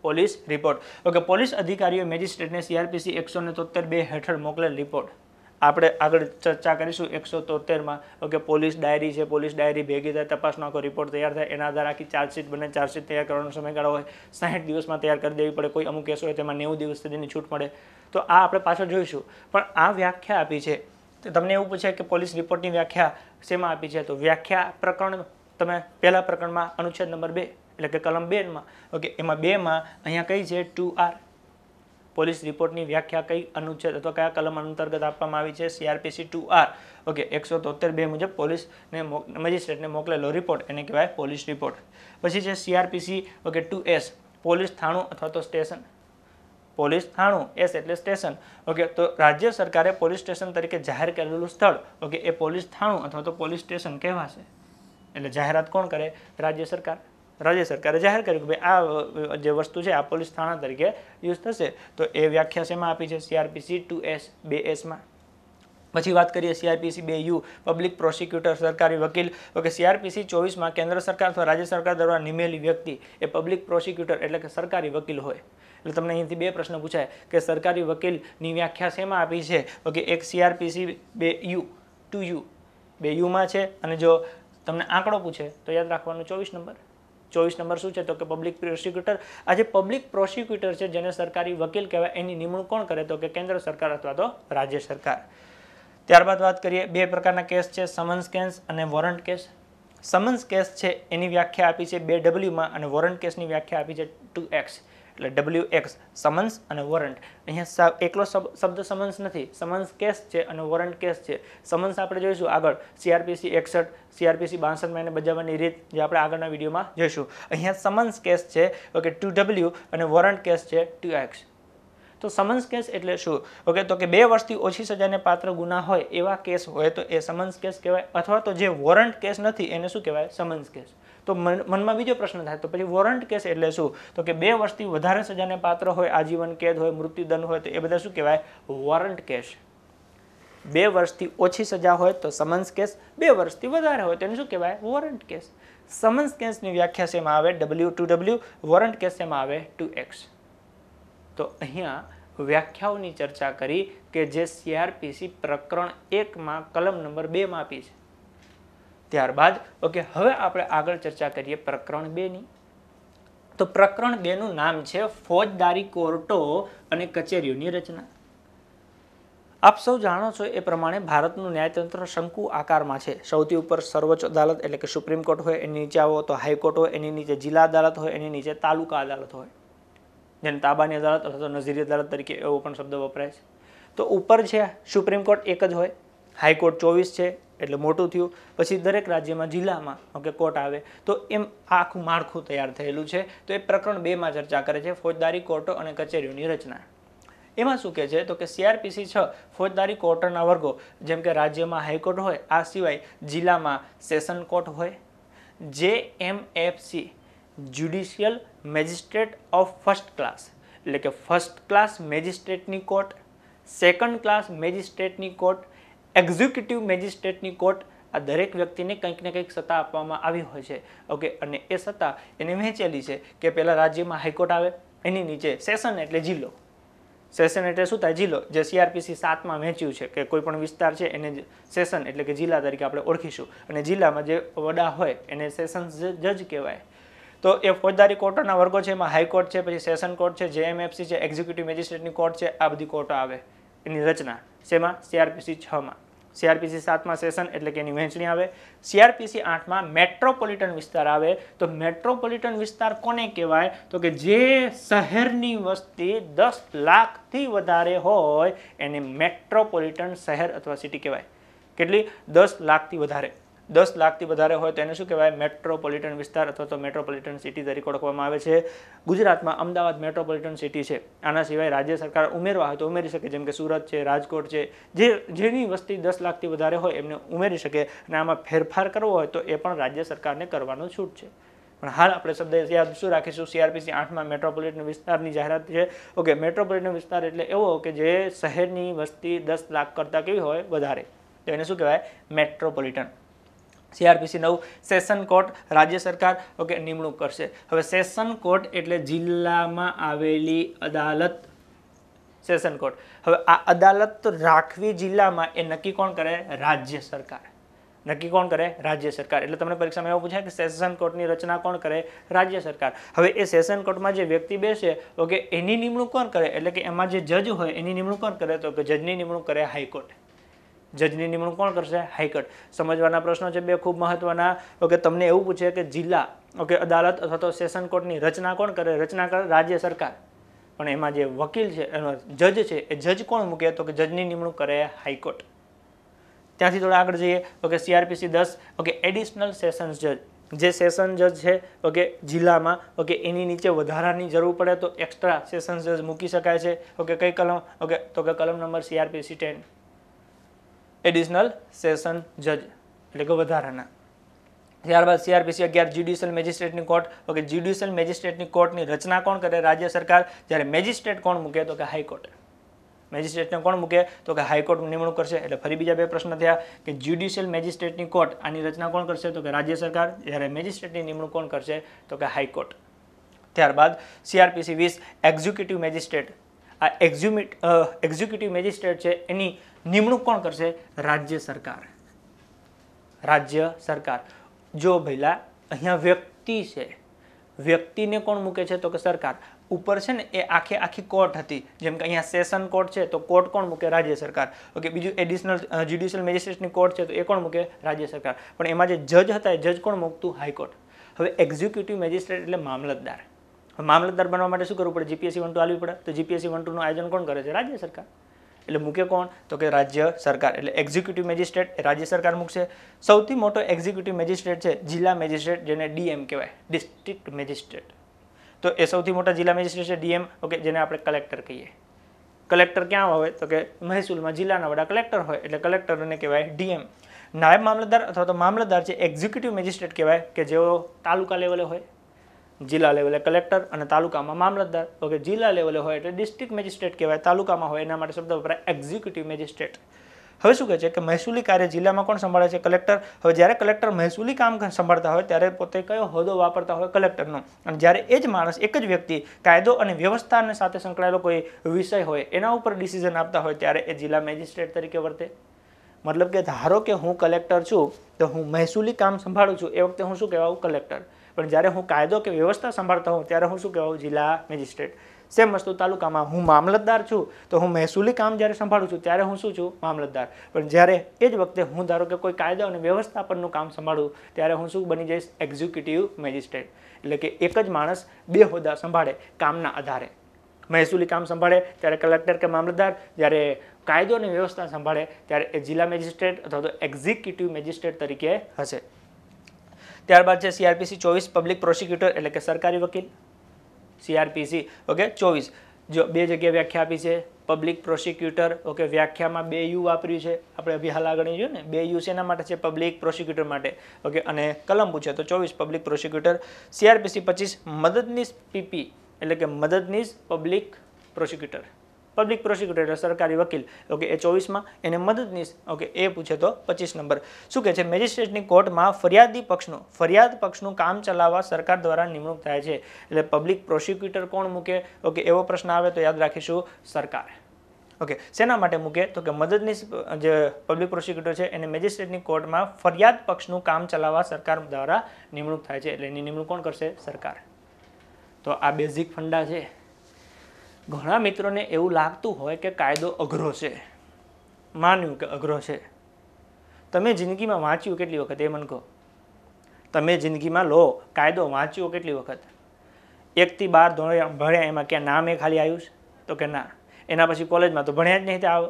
Speaker 1: police report okay police અધિકારીઓ મેજિસ્ટ્રેટને સીઆરપીસી એકસો ને તોતેર બે હેઠળ મોકલેલ રિપોર્ટ આપણે આગળ ચર્ચા કરીશું એકસો તોતેરમાં ઓકે પોલીસ ડાયરી છે પોલીસ ડાયરી ભેગી થાય તપાસનો આખો રિપોર્ટ તૈયાર થાય એના આધારે આખી ચાર્જશીટ બને ચાર્જશીટ તૈયાર કરવાનો સમયગાળો હોય સાહીઠ દિવસમાં તૈયાર કરી દેવી પડે કોઈ અમુક કેસ હોય તેમાં નેવું દિવસ સુધીની છૂટ મળે તો આ આપણે પાછળ જોઈશું પણ આ વ્યાખ્યા આપી છે તમને એવું પૂછે કે પોલીસ રિપોર્ટની વ્યાખ્યા શેમાં આપી છે તો વ્યાખ્યા પ્રકરણ તમે પહેલા પ્રકરણમાં અનુચ્છેદ નંબર બે એટલે કે કલમ બેમાં ઓકે એમાં બેમાં અહીંયા કઈ છે ટુ આર પોલીસ રિપોર્ટની વ્યાખ્યા કઈ અનુચ્છેદ અથવા કયા કલમ અંતર્ગત આપવામાં આવી છે સીઆરપીસી ટુ આર ઓકે એકસો તોતેર બે મુજબ પોલીસને મેજિસ્ટ્રેટને મોકલેલો રિપોર્ટ એને કહેવાય પોલીસ રિપોર્ટ પછી છે CRPC okay two S police થાણું અથવા તો સ્ટેશન પોલીસ થાણું એસ એટલે સ્ટેશન ઓકે તો રાજ્ય સરકારે પોલીસ સ્ટેશન તરીકે જાહેર કરેલું સ્થળ ઓકે એ પોલીસ થાણું અથવા તો પોલીસ સ્ટેશન કહેવાશે એટલે જાહેરાત કોણ કરે રાજ્ય સરકાર રાજ્ય સરકારે જાહેર કર્યું કે ભાઈ આ જે વસ્તુ છે આ પોલીસ થાણા તરીકે યુઝ થશે તો એ વ્યાખ્યા શેમાં આપી છે સીઆરપીસી ટુ એસ બે એસમાં પછી વાત કરીએ સીઆરપીસી બે યુ પબ્લિક પ્રોસિક્યુટર સરકારી વકીલ ઓકે સીઆરપીસી ચોવીસમાં કેન્દ્ર સરકાર અથવા રાજ્ય સરકાર દ્વારા નિમેલી વ્યક્તિ એ પબ્લિક પ્રોસિક્યુટર એટલે કે સરકારી વકીલ હોય એટલે તમને અહીંથી બે પ્રશ્ન પૂછાય કે સરકારી વકીલની વ્યાખ્યા શેમાં આપી છે ઓકે એક સીઆરપીસી બે યુ ટુ યુ બે યુમાં છે અને જો તમને આંકડો પૂછે તો યાદ રાખવાનો ચોવીસ નંબર ચોવીસ નંબર શું છે તો કે પબ્લિક પ્રોસિક્યુટર આ જે પબ્લિક પ્રોસિક્યુટર છે જેને સરકારી વકીલ કહેવાય એની નિમણૂક કોણ કરે તો કે કેન્દ્ર સરકાર અથવા તો રાજ્ય સરકાર ત્યારબાદ વાત કરીએ બે પ્રકારના કેસ છે સમન્સ કેસ અને વોરંટ કેસ સમન્સ કેસ છે એની વ્યાખ્યા આપી છે બે ડબલ્યુમાં અને વોરંટ કેસની વ્યાખ્યા આપી છે ટુ એક્સ એટલે ડબલ્યુ એક્સ સમન્સ અને વોરંટ અહીંયા એકલો શબ્દ સમન્સ નથી સમન્સ કેસ છે અને વોરંટ કેસ છે સમન્સ આપણે જોઈશું આગળ સીઆરપીસી એકસઠ સીઆરપીસી બાસઠમાં એને બજાવવાની રીત જે આપણે આગળના વિડીયોમાં જોઈશું અહીંયા સમન્સ કેસ છે ઓકે ટુ ડબલ્યુ અને વોરંટ કેસ છે ટુ એક્સ તો સમન્સ કેસ એટલે શું ઓકે તો કે બે વર્ષથી ઓછી સજાને પાત્ર ગુના હોય એવા કેસ હોય તો એ સમન્સ કેસ કહેવાય અથવા તો જે વોરંટ કેસ નથી એને શું કહેવાય સમન્સ કેસ તો મનમાં બીજો પ્રશ્ન થાય તો પછી વોરંટ કેસ એટલે શું તો કે બે વર્ષથી વધારે સજાને પાત્ર હોય આજીવન કેદ હોય મૃત્યુદંડ હોય તો એ બધા શું કહેવાય વોરંટ કેસ બે વર્ષથી ઓછી સજા હોય તો સમન્સ કેસ બે વર્ષથી વધારે હોય તો એને શું કહેવાય વોરંટ કેસ સમન્સ કેસની વ્યાખ્યા શેમાં આવે W two W warrant case શેમાં આવે ટુ એક્સ તો અહીંયા વ્યાખ્યાઓની ચર્ચા કરી કે જે સીઆરપીસી પ્રકરણ એકમાં કલમ નંબર બેમાં આપી છે ત્યારબાદ ઓકે હવે આપણે આગળ ચર્ચા કરીએ પ્રકરણ બેની તો પ્રકરણ બેનું નામ છે ફોજદારી કોર્ટો અને કચેરીઓની રચના આપ સૌ જાણો છો એ પ્રમાણે ભારતનું ન્યાયતંત્ર શંકુ આકારમાં છે સૌથી ઉપર સર્વોચ્ચ અદાલત એટલે કે સુપ્રીમ કોર્ટ હોય એની નીચે આવો તો હાઈકોર્ટ હોય એની નીચે જિલ્લા અદાલત હોય એની નીચે તાલુકા અદાલત હોય જેને તાબાની અદાલત અથવા તો નઝીરી અદાલત તરીકે એવો પણ શબ્દ વપરાય છે તો ઉપર છે સુપ્રીમ કોર્ટ એક જ હોય હાઈકોર્ટ ચોવીસ છે એટલે મોટું થયું પછી દરેક રાજ્યમાં જિલ્લામાં ઓકે કોર્ટ આવે તો એમ આખું માળખું તૈયાર થયેલું છે તો એ પ્રકરણ બેમાં ચર્ચા કરે છે ફોજદારી કોર્ટો અને કચેરીઓની રચના એમાં શું કહે છે તો કે સીઆરપીસી છ ફોજદારી કોર્ટના વર્ગો જેમ કે રાજ્યમાં હાઈકોર્ટ હોય આ સિવાય જિલ્લામાં સેશન કોર્ટ હોય J M F C judicial magistrate of first class એટલે કે ફર્સ્ટ ક્લાસ મેજિસ્ટ્રેટની કોર્ટ સેકન્ડ ક્લાસ મેજિસ્ટ્રેટની કોર્ટ એક્ઝિક્યુટિવ મેજિસ્ટ્રેટની કોર્ટ આ દરેક વ્યક્તિને કંઈક ને કંઈક સત્તા આપવામાં આવી હોય છે ઓકે અને એ સત્તા એને વહેંચેલી છે કે પહેલાં રાજ્યમાં હાઈકોર્ટ આવે એની નીચે સેશન એટલે જિલ્લો સેશન એટલે શું થાય જિલ્લો જે સીઆરપીસી સાતમાં વહેંચ્યું છે કે કોઈ પણ વિસ્તાર છે એને સેશન એટલે કે જિલ્લા તરીકે આપણે ઓળખીશું અને જિલ્લામાં જે વડા હોય એને સેશન જજ કહેવાય તો એ ફોજદારી કોર્ટોના વર્ગો છે એમાં હાઈકોર્ટ છે પછી સેશન કોર્ટ છે જેએમએફસી છે એક્ઝિક્યુટિવ મેજિસ્ટ્રેટની કોર્ટ છે આ બધી કોર્ટો આવે એની રચના શેમાં સીઆરપીસી છમાં સીઆરપીસી સાતમાં સેશન એટલે કે એની વહેંચણી આવે સીઆરપીસી આઠમાં મેટ્રોપોલિટન વિસ્તાર આવે તો મેટ્રોપોલિટન વિસ્તાર કોને કહેવાય તો કે જે શહેરની વસ્તી દસ લાખથી વધારે હોય એને મેટ્રોપોલિટન શહેર અથવા સિટી કહેવાય કેટલી દસ લાખથી વધારે દસ લાખથી વધારે હોય તો એને શું કહેવાય મેટ્રોપોલિટન વિસ્તાર અથવા તો મેટ્રોપોલિટન સિટી તરીકે ઓળખવામાં આવે છે ગુજરાતમાં અમદાવાદ મેટ્રોપોલિટન સિટી છે આના સિવાય રાજ્ય સરકાર ઉમેરવા હોય તો ઉમેરી શકે જેમ કે સુરત છે રાજકોટ છે જે જેની વસ્તી દસ લાખથી વધારે હોય એમને ઉમેરી શકે અને આમાં ફેરફાર કરવો હોય તો એ પણ રાજ્ય સરકારને કરવાનું છૂટ છે પણ હાલ આપણે શબ્દ યાદ શું રાખીશું સીઆરપીસી આઠમાં મેટ્રોપોલિટન વિસ્તારની જાહેરાત છે ઓકે મેટ્રોપોલિટન વિસ્તાર એટલે એવો કે જે શહેરની વસ્તી દસ લાખ કરતાં કેવી હોય વધારે તો એને શું કહેવાય મેટ્રોપોલિટન સીઆરપીસી નવું સેશન કોર્ટ રાજ્ય સરકાર ઓકે નિમણૂક કરશે હવે સેશન કોર્ટ એટલે જિલ્લામાં આવેલી અદાલત સેશન કોર્ટ હવે આ અદાલત રાખવી જિલ્લામાં એ નક્કી કોણ કરે રાજ્ય સરકાર નક્કી કોણ કરે રાજ્ય સરકાર એટલે તમને પરીક્ષામાં એવું પૂછાય કે સેશન કોર્ટની રચના કોણ કરે રાજ્ય સરકાર હવે એ સેશન કોર્ટમાં જે વ્યક્તિ બેસે ઓકે એની નિમણૂક કોણ કરે એટલે કે એમાં જે જજ હોય એની નિમણૂક કોણ કરે તો કે જજની નિમણૂક કરે હાઈકોર્ટ જજની નિમણૂક કોણ કરશે હાઈકોર્ટ સમજવાના પ્રશ્નો છે બે ખૂબ મહત્વના ઓકે તમને એવું પૂછે કે જિલ્લા ઓકે અદાલત અથવા તો સેશન કોર્ટની રચના કોણ કરે રચના કરે રાજ્ય સરકાર પણ એમાં જે વકીલ છે એનો જજ છે એ જજ કોણ મૂકે તો કે જજની નિમણૂક કરે હાઈકોર્ટ ત્યાંથી થોડા આગળ જઈએ ઓકે સીઆરપીસી દસ ઓકે એડિશનલ સેશન્સ જજ જે સેશન જજ છે ઓકે જિલ્લામાં ઓકે એની નીચે વધારાની જરૂર પડે તો એક્સ્ટ્રા સેશન્સ જજ મૂકી શકાય છે ઓકે કઈ કલમ ઓકે તો કે કલમ number CrPC ten additional session જજ એટલે કે વધારાના ત્યારબાદ સીઆરપીસી અગિયાર જ્યુડિશિયલ મેજિસ્ટ્રેટની કોર્ટ તો કે જ્યુડિશિયલ મેજિસ્ટ્રેટની કોર્ટની રચના કોણ કરે રાજ્ય સરકાર જ્યારે મેજિસ્ટ્રેટ કોણ મૂકે તો કે હાઈકોર્ટ મેજિસ્ટ્રેટને કોણ મૂકે તો કે હાઈકોર્ટ નિમણૂક કરશે એટલે ફરી બીજા બે પ્રશ્ન થયા કે જ્યુડિશિયલ મેજિસ્ટ્રેટની કોર્ટ આની રચના કોણ કરશે તો કે રાજ્ય સરકાર જ્યારે મેજિસ્ટ્રેટની નિમણૂક કોણ કરશે તો કે હાઈકોર્ટ ત્યારબાદ સીઆરપીસી વીસ એક્ઝિક્યુટિવ મેજિસ્ટ્રેટ આ એક્ઝ્યુમિટ એક્ઝિક્યુટિવ મેજિસ્ટ્રેટ છે એની નિમણૂક કોણ કરશે રાજ્ય સરકાર રાજ્ય સરકાર જો ભાઈલા અહીંયા વ્યક્તિ છે વ્યક્તિને કોણ મૂકે છે તો કે સરકાર ઉપર છે ને એ આખે આખી કોર્ટ હતી જેમ કે અહીંયા સેશન કોર્ટ છે તો કોર્ટ કોણ મૂકે રાજ્ય સરકાર ઓકે બીજું એડિશનલ જ્યુડિશિયલ મેજિસ્ટ્રેટની કોર્ટ છે તો એ કોણ મૂકે રાજ્ય સરકાર પણ એમાં જે જજ હતા એ જજ કોણ મૂકતું હાઈકોર્ટ હવે એક્ઝિક્યુટિવ મેજિસ્ટ્રેટ એટલે મામલતદાર હવે મામલતદાર બનવા માટે શું કરવું પડે જીપીએસસી વન ટુ આવી પડે તો જીપીએસસી વન ટુનું આયોજન કોણ કરે છે રાજ્ય સરકાર એટલે મૂકે કોણ તો કે રાજ્ય સરકાર એટલે એક્ઝિક્યુટિવ મેજિસ્ટ્રેટ રાજ્ય સરકાર મૂકશે સૌથી મોટો એક્ઝિક્યુટિવ મેજિસ્ટ્રેટ છે જિલ્લા મેજિસ્ટ્રેટ જેને ડીએમ કહેવાય ડિસ્ટ્રિક્ટ મેજિસ્ટ્રેટ તો એ સૌથી મોટા જિલ્લા મેજિસ્ટ્રેટ છે ડીએમ ઓકે જેને આપણે કલેક્ટર કહીએ કલેક્ટર ક્યાં હોય તો કે મહેસૂલમાં જિલ્લાના વડા કલેક્ટર હોય એટલે કલેક્ટરને કહેવાય ડીએમ નાયબ મામલતદાર અથવા તો મામલતદાર છે એક્ઝિક્યુટિવ મેજિસ્ટ્રેટ કહેવાય કે જેઓ તાલુકા લેવલે હોય જિલ્લા લેવલે કલેક્ટર અને તાલુકામાં મામલતદાર ઓકે જિલ્લા લેવલે હોય એટલે ડિસ્ટ્રિક્ટ મેજિસ્ટ્રેટ કહેવાય તાલુકામાં હોય એના માટે શબ્દ વપરાય એક્ઝિક્યુટિવ મેજિસ્ટ્રેટ હવે શું કહે છે કે મહેસૂલી કાર્ય જિલ્લામાં કોણ સંભાળે છે કલેક્ટર હવે જ્યારે કલેક્ટર મહેસૂલી કામ સંભાળતા હોય ત્યારે પોતે કયો હોદ્દો વાપરતા હોય કલેક્ટરનો અને જ્યારે એ જ માણસ એક જ વ્યક્તિ કાયદો અને વ્યવસ્થાને સાથે સંકળાયેલો કોઈ વિષય હોય એના ઉપર ડિસિઝન આપતા હોય ત્યારે એ જિલ્લા મેજિસ્ટ્રેટ તરીકે વર્તે મતલબ કે ધારો કે હું કલેક્ટર છું તો હું મહેસૂલી કામ સંભાળું છું એ વખતે હું શું કહેવાઉં કલેક્ટર પણ જ્યારે હું કાયદો કે વ્યવસ્થા સંભાળતા હોઉં ત્યારે હું શું કહેવાઉં જિલ્લા મેજિસ્ટ્રેટ સેમ વસ્તુ તાલુકામાં હું મામલતદાર છું તો હું મહેસૂલી કામ જ્યારે સંભાળું છું ત્યારે હું શું છું મામલતદાર પણ જ્યારે એ જ વખતે હું ધારો કે કોઈ કાયદો અને વ્યવસ્થાપનનું કામ સંભાળું ત્યારે હું શું બની જઈશ એક્ઝિક્યુટિવ મેજિસ્ટ્રેટ એટલે કે એક જ માણસ બે હોદ્દા સંભાળે કામના આધારે મહેસૂલી કામ સંભાળે ત્યારે કલેક્ટર કે મામલતદાર જ્યારે કાયદો અને વ્યવસ્થા સંભાળે ત્યારે એ જિલ્લા મેજિસ્ટ્રેટ અથવા તો એક્ઝિક્યુટિવ મેજિસ્ટ્રેટ તરીકે હશે ત્યારબાદ છે સીઆરપીસી ચોવીસ પબ્લિક પ્રોસિક્યુટર એટલે કે સરકારી વકીલ સીઆરપીસી ઓકે ચોવીસ જો બે જગ્યાએ વ્યાખ્યા આપી છે પબ્લિક પ્રોસિક્યુટર ઓકે વ્યાખ્યામાં બે યુ વાપર્યું છે આપણે અભી હાલ આગળ જોયું ને બે યુ શેના માટે છે પબ્લિક પ્રોસિક્યુટર માટે ઓકે અને કલમ પૂછે તો ચોવીસ પબ્લિક પ્રોસિક્યુટર સીઆરપીસી પચીસ મદદનીશ પીપી એટલે કે મદદનીશ પબ્લિક પ્રોસિક્યુટર પબ્લિક પ્રોસિક્યુટર સરકારી વકીલ ઓકે એ ચોવીસમાં એને મદદનીશ ઓકે એ પૂછે તો પચીસ નંબર શું કહે છે મેજિસ્ટ્રેટની કોર્ટમાં ફરિયાદી પક્ષનું ફરિયાદ પક્ષનું કામ ચલાવવા સરકાર દ્વારા નિમણૂક થાય છે એટલે પબ્લિક પ્રોસિક્યુટર કોણ મૂકે ઓકે એવો પ્રશ્ન આવે તો યાદ રાખીશું સરકાર ઓકે શેના માટે મૂકે તો કે મદદની જે પબ્લિક પ્રોસિક્યુટર છે એને મેજિસ્ટ્રેટની કોર્ટમાં ફરિયાદ પક્ષનું કામ ચલાવવા સરકાર દ્વારા નિમણૂક થાય છે એટલે એની નિમણૂક કોણ કરશે સરકાર તો આ બેઝિક ફંડા છે ઘણા મિત્રોને એવું લાગતું હોય કે કાયદો અઘરો છે માન્યું કે અઘરો છે તમે જિંદગીમાં વાંચ્યું કેટલી વખત એ મન કહો તમે જિંદગીમાં લો કાયદો વાંચ્યો કેટલી વખત એકથી બાર ધોરણ ભણ્યા એમાં ક્યાં નામ એ ખાલી આવ્યું છે તો કે ના એના પછી કોલેજમાં તો ભણ્યા જ નહીં ત્યાં આવો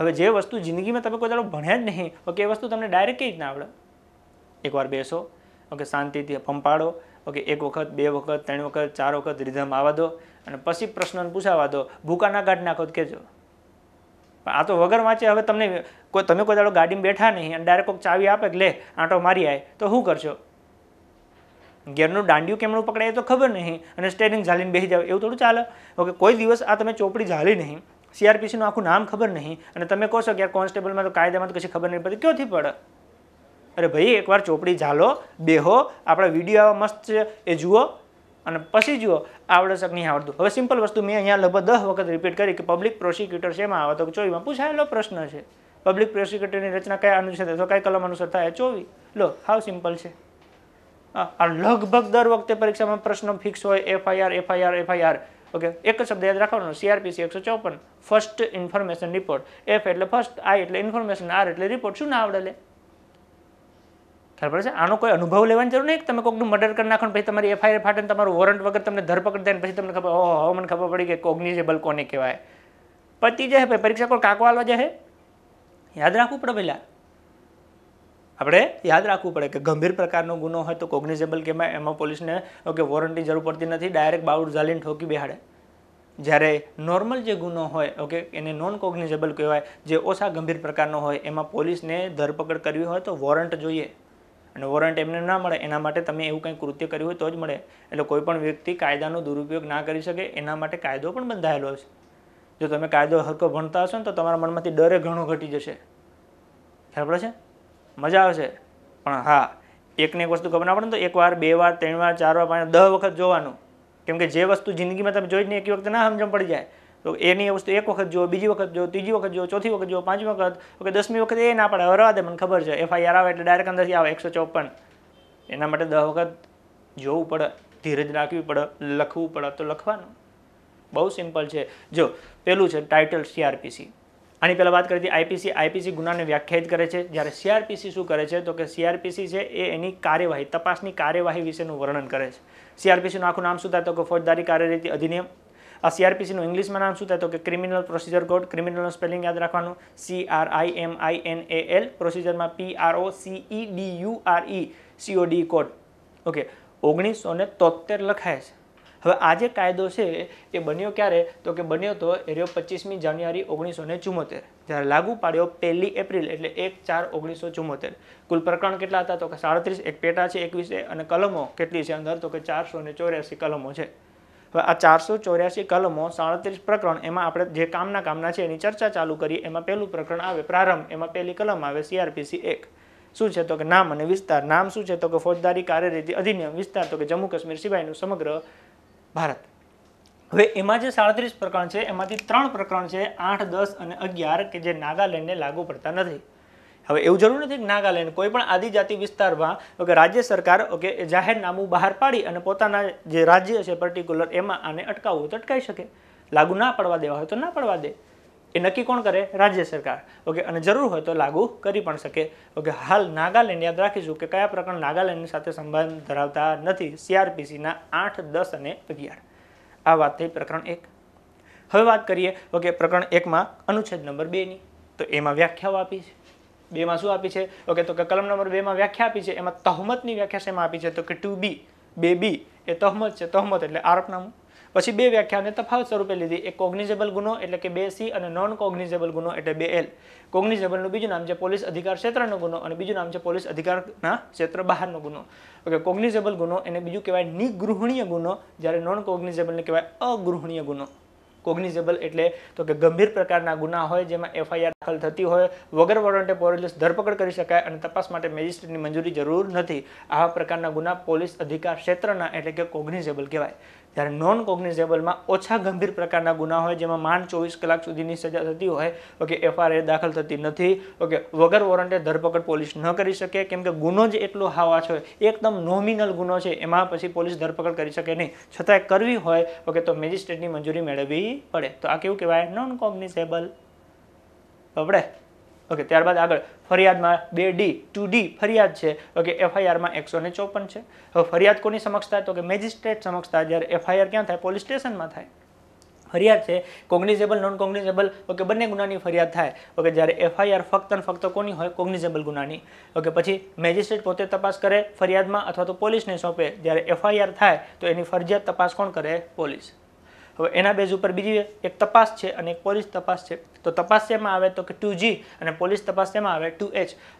Speaker 1: હવે જે વસ્તુ જિંદગીમાં તમે કોઈ દાડો ભણ્યા જ નહીં ઓકે એ વસ્તુ તમને ડાયરેક્ટ જ ના આવડે એકવાર બેસો ઓકે શાંતિથી પંપાડો ઓકે એક વખત બે વખત ત્રણ વખત ચાર વખત રિધમ આવવા દો અને પછી પ્રશ્ન પૂછાવા દો ભૂકાના ના કાઢી નાખો કહેજો આ તો વગર વાંચે હવે તમને કોઈ તમે કોઈ દાડો ગાડીમાં બેઠા નહીં અને ડાયરેક્ટ કોઈક ચાવી આપે કે લે આંટો મારી આવે તો શું કરશો ગેરનું દાંડિયું કેમનું પકડાય તો ખબર નહીં અને સ્ટેરિંગ ઝાલીને બેસી જાવ એવું થોડું ચાલે ઓકે કોઈ દિવસ આ તમે ચોપડી ઝાલી નહીં સીઆરપીસીનું આખું નામ ખબર નહીં અને તમે કહો છો કે યાર કોન્સ્ટેબલમાં તો કાયદામાં તો કશી ખબર નહીં પડતી ક્યોથી પડે અરે ભાઈ એકવાર ચોપડી ઝાલો બેહો આપણે વિડીયો આવા મસ્ત છે એ જુઓ અને પછી જુઓ આવડે શક નહીં આવડતું હવે સિમ્પલ વસ્તુ મેં અહીંયા લગભગ દસ વખત રિપીટ કરી કે પબ્લિક પ્રોસિક્યુટર શેમાં આવે તો ચોવીમાં પૂછાયેલો પ્રશ્ન છે પબ્લિક પ્રોસિક્યુટરની રચના કયા અનુસાર તો કઈ કલમ અનુસાર થાય ચોવી લો હાવ સિમ્પલ છે આ લગભગ દર વખતે પરીક્ષામાં પ્રશ્ન ફિક્સ હોય એફઆઈઆર એફઆઈઆર એફઆઈઆર ઓકે એક જ શબ્દ યાદ રાખવાનો સીઆરપીસી એકસો ચોપન ફર્સ્ટ ઇન્ફોર્મેશન રિપોર્ટ એફ એટલે ફર્સ્ટ આઈ એટલે ઇન્ફોર્મેશન આર એટલે રિપોર્ટ શું ના આવડે લે ખબર છે આનો કોઈ અનુભવ લેવાની જરૂર નહીં તમે કોઈકનું મર્ડર કરી નાખો પછી તમારી એફઆઈઆર ફાટે તમારું વોરંટ વગર તમને ધરપકડ દે પછી તમને ખબર ઓહો હવે મને ખબર પડી કે કોગ્નિઝેબલ કોને કહેવાય પતિ જાય ભાઈ પરીક્ષા કોઈ કાકો આલવા જાય યાદ રાખવું પડે પહેલાં આપણે યાદ રાખવું પડે કે ગંભીર પ્રકારનો ગુનો હોય તો કોગ્નિઝેબલ કેમાં એમાં પોલીસને ઓકે વોરંટી જરૂર પડતી નથી ડાયરેક્ટ બાઉડ ઝાલીને ઠોકી બેહાડે જ્યારે નોર્મલ જે ગુનો હોય ઓકે એને નોન કોગ્નિઝેબલ કહેવાય જે ઓછા ગંભીર પ્રકારનો હોય એમાં પોલીસને ધરપકડ કરવી હોય તો વોરંટ જોઈએ અને વોરંટ એમને ના મળે એના માટે તમે એવું કંઈ કૃત્ય કર્યું હોય તો જ મળે એટલે કોઈ પણ વ્યક્તિ કાયદાનો દુરુપયોગ ના કરી શકે એના માટે કાયદો પણ બંધાયેલો છે જો તમે કાયદો હરકો ભણતા હશો ને તો તમારા મનમાંથી ડરે ઘણો ઘટી જશે ખ્યાલ પડે છે મજા આવશે પણ હા એકને એક વસ્તુ ખબર ના પડે ને તો એક વાર બે વાર ત્રણ વાર ચાર વાર પાંચ દસ વખત જોવાનું કેમ કે જે વસ્તુ જિંદગીમાં તમે જોઈ જ નહીં એક વખત ના સમજણ પડી જાય તો એની વસ્તુ એક વખત જો બીજી વખત જો ત્રીજી વખત જો ચોથી વખત જો પાંચમી વખત તો કે દસમી વખત એ ના પડે હરવા દે મને ખબર છે એફઆઈઆર આવે એટલે ડાયરેક્ટ અંદરથી આવે એકસો ચોપન એના માટે દસ વખત જોવું પડે ધીરજ રાખવી પડે લખવું પડે તો લખવાનું બહુ સિમ્પલ છે જો પેલું છે ટાઇટલ સીઆરપીસી આની પહેલાં વાત કરી હતી આઈપીસી આઈપીસી ગુનાને વ્યાખ્યાયિત કરે છે જ્યારે સીઆરપીસી શું કરે છે તો કે સીઆરપીસી છે એ એની કાર્યવાહી તપાસની કાર્યવાહી વિશેનું વર્ણન કરે છે સીઆરપીસીનું આખું નામ શું થાય તો કે ફોજદારી કાર્યરીતિ અધિનિયમ આ સીઆરપીસીનું ઇંગ્લિશમાં નામ શું થાય તો કે ક્રિમિનલ પ્રોસિજર કોડ ક્રિમિનલનું સ્પેલિંગ યાદ રાખવાનું C R I M I N A L પ્રોસિજરમાં P R O C E D U R E C O D code okay ઓગણીસો ને તોતેર લખાય છે હવે આજે કાયદો છે એ બન્યો ક્યારે તો કે બન્યો તો એરિયો પચીસમી જાન્યુઆરી ઓગણીસો ને ચુમ્મોતેર જ્યારે લાગુ પાડ્યો પહેલી એપ્રિલ એટલે એક ચાર ઓગણીસો ચુમ્મોતેર કુલ પ્રકરણ કેટલા હતા તો કે સાડત્રીસ એક પેટા છે એકવીસ અને કલમો કેટલી છે અંદર તો કે ચારસો ને ચોર્યાસી કલમો છે આ ચારસો ચોર્યાસી કલમો સાડત્રીસ પ્રકરણ એમાં આપણે જે કામના કામના છે એની ચર્ચા ચાલુ કરી એમાં પહેલું પ્રકરણ આવે પ્રારંભ એમાં પહેલી કલમ આવે સીઆરપીસી એક શું છે તો કે નામ અને વિસ્તાર નામ શું છે તો કે ફોજદારી કાર્યરીતિ અધિનિયમ વિસ્તાર તો કે જમ્મુ કાશ્મીર સિવાયનું સમગ્ર ભારત હવે એમાં જે સાડત્રીસ પ્રકરણ છે એમાંથી ત્રણ પ્રકરણ છે આઠ દસ અને અગિયાર કે જે નાગાલેન્ડને લાગુ પડતા નથી હવે એવું જરૂર નથી કે નાગાલેન્ડ કોઈ પણ આદિજાતિ વિસ્તારમાં ઓકે રાજ્ય સરકાર ઓકે જાહેરનામું બહાર પાડી અને પોતાના જે રાજ્ય છે પર્ટિક્યુલર એમાં આને અટકાવવું તો અટકાવી શકે લાગુ ના પડવા દેવા હોય તો ના પડવા દે એ નક્કી કોણ કરે રાજ્ય સરકાર ઓકે અને જરૂર હોય તો લાગુ કરી પણ શકે ઓકે હાલ નાગાલેન્ડ યાદ રાખીશું કે કયા પ્રકરણ નાગાલેન્ડની સાથે સંબંધ ધરાવતા નથી સીઆરપીસીના આઠ દસ અને અગિયાર આ વાત થઈ પ્રકરણ એક હવે વાત કરીએ ઓકે પ્રકરણ એકમાં અનુચ્છેદ નંબર બેની તો એમાં વ્યાખ્યાઓ આપી છે બેમાં શું આપી છે ઓકે તો કે કલમ નંબર બેમાં વ્યાખ્યા આપી છે એમાં તહમતની વ્યાખ્યા શેમાં આપી છે તો કે ટુ બી બે બી એ તહમત છે તહમત એટલે આરોપનામું પછી બે વ્યાખ્યા અને તફાવત સ્વરૂપે લીધી એક કોગ્નિઝેબલ ગુનો એટલે કે બે સી અને નોન કોગ્નિઝેબલ ગુનો એટલે બે એલ કોગ્નિઝેબલનું બીજું નામ છે પોલીસ અધિકાર ક્ષેત્રનો ગુનો અને બીજું નામ છે પોલીસ અધિકારના ક્ષેત્ર બહારનો ગુનો ઓકે કોગ્નિઝેબલ ગુનો એને બીજું કહેવાય નિગૃહણીય ગુનો જ્યારે નોન કોગ્નિઝેબલને કહેવાય અગૃહણીય ગુનો કોગ્નિઝેબલ એટલે તો કે ગંભીર પ્રકારના ગુના હોય જેમાં એફઆઈઆર દાખલ થતી હોય વગર વોરંટે પોલીસ ધરપકડ કરી શકાય અને તપાસ માટે મેજિસ્ટ્રેટની મંજૂરી જરૂર નથી આવા પ્રકારના ગુના પોલીસ અધિકાર ક્ષેત્રના એટલે કે કોગ્નિઝેબલ કહેવાય જ્યારે નોન કોગ્નિઝેબલમાં ઓછા ગંભીર પ્રકારના ગુના હોય જેમાં માંડ ચોવીસ કલાક સુધીની સજા થતી હોય ઓકે એફઆરએ દાખલ થતી નથી ઓકે વગર વોરંટે ધરપકડ પોલીસ ન કરી શકે કેમ કે ગુનો જ એટલો હાવા છે એકદમ નોમિનલ ગુનો છે એમાં પછી પોલીસ ધરપકડ કરી શકે નહીં છતાંય કરવી હોય ઓકે તો મેજિસ્ટ્રેટની મંજૂરી મેળવવી પડે તો આ કેવું કહેવાય નોન કોગ્નિઝેબલ બબડે ઓકે ત્યારબાદ આગળ ફરિયાદમાં બે ડી ટુ ડી ફરિયાદ છે ઓકે એફઆઈઆરમાં એકસો ને ચોપન છે હવે ફરિયાદ કોની સમક્ષ થાય તો કે મેજિસ્ટ્રેટ સમક્ષ થાય જ્યારે એફઆઈઆર ક્યાં થાય પોલીસ સ્ટેશનમાં થાય ફરિયાદ છે કોગ્નિઝેબલ નોન કોગ્નિઝેબલ ઓકે બંને ગુનાની ફરિયાદ થાય ઓકે જ્યારે એફઆઈઆર ફક્ત અને ફક્ત કોની હોય કોગ્નિઝેબલ ગુનાની ઓકે પછી મેજિસ્ટ્રેટ પોતે તપાસ કરે ફરિયાદમાં અથવા તો પોલીસને સોંપે જ્યારે એફઆઈઆર થાય તો એની ફરજિયાત તપાસ કોણ કરે પોલીસ હવે એના બેઝ ઉપર બીજી એક તપાસ છે અને એક પોલીસ તપાસ છે તો તપાસ શેમાં આવે તો કે ટુ અને પોલીસ તપાસ શેમાં આવે ટુ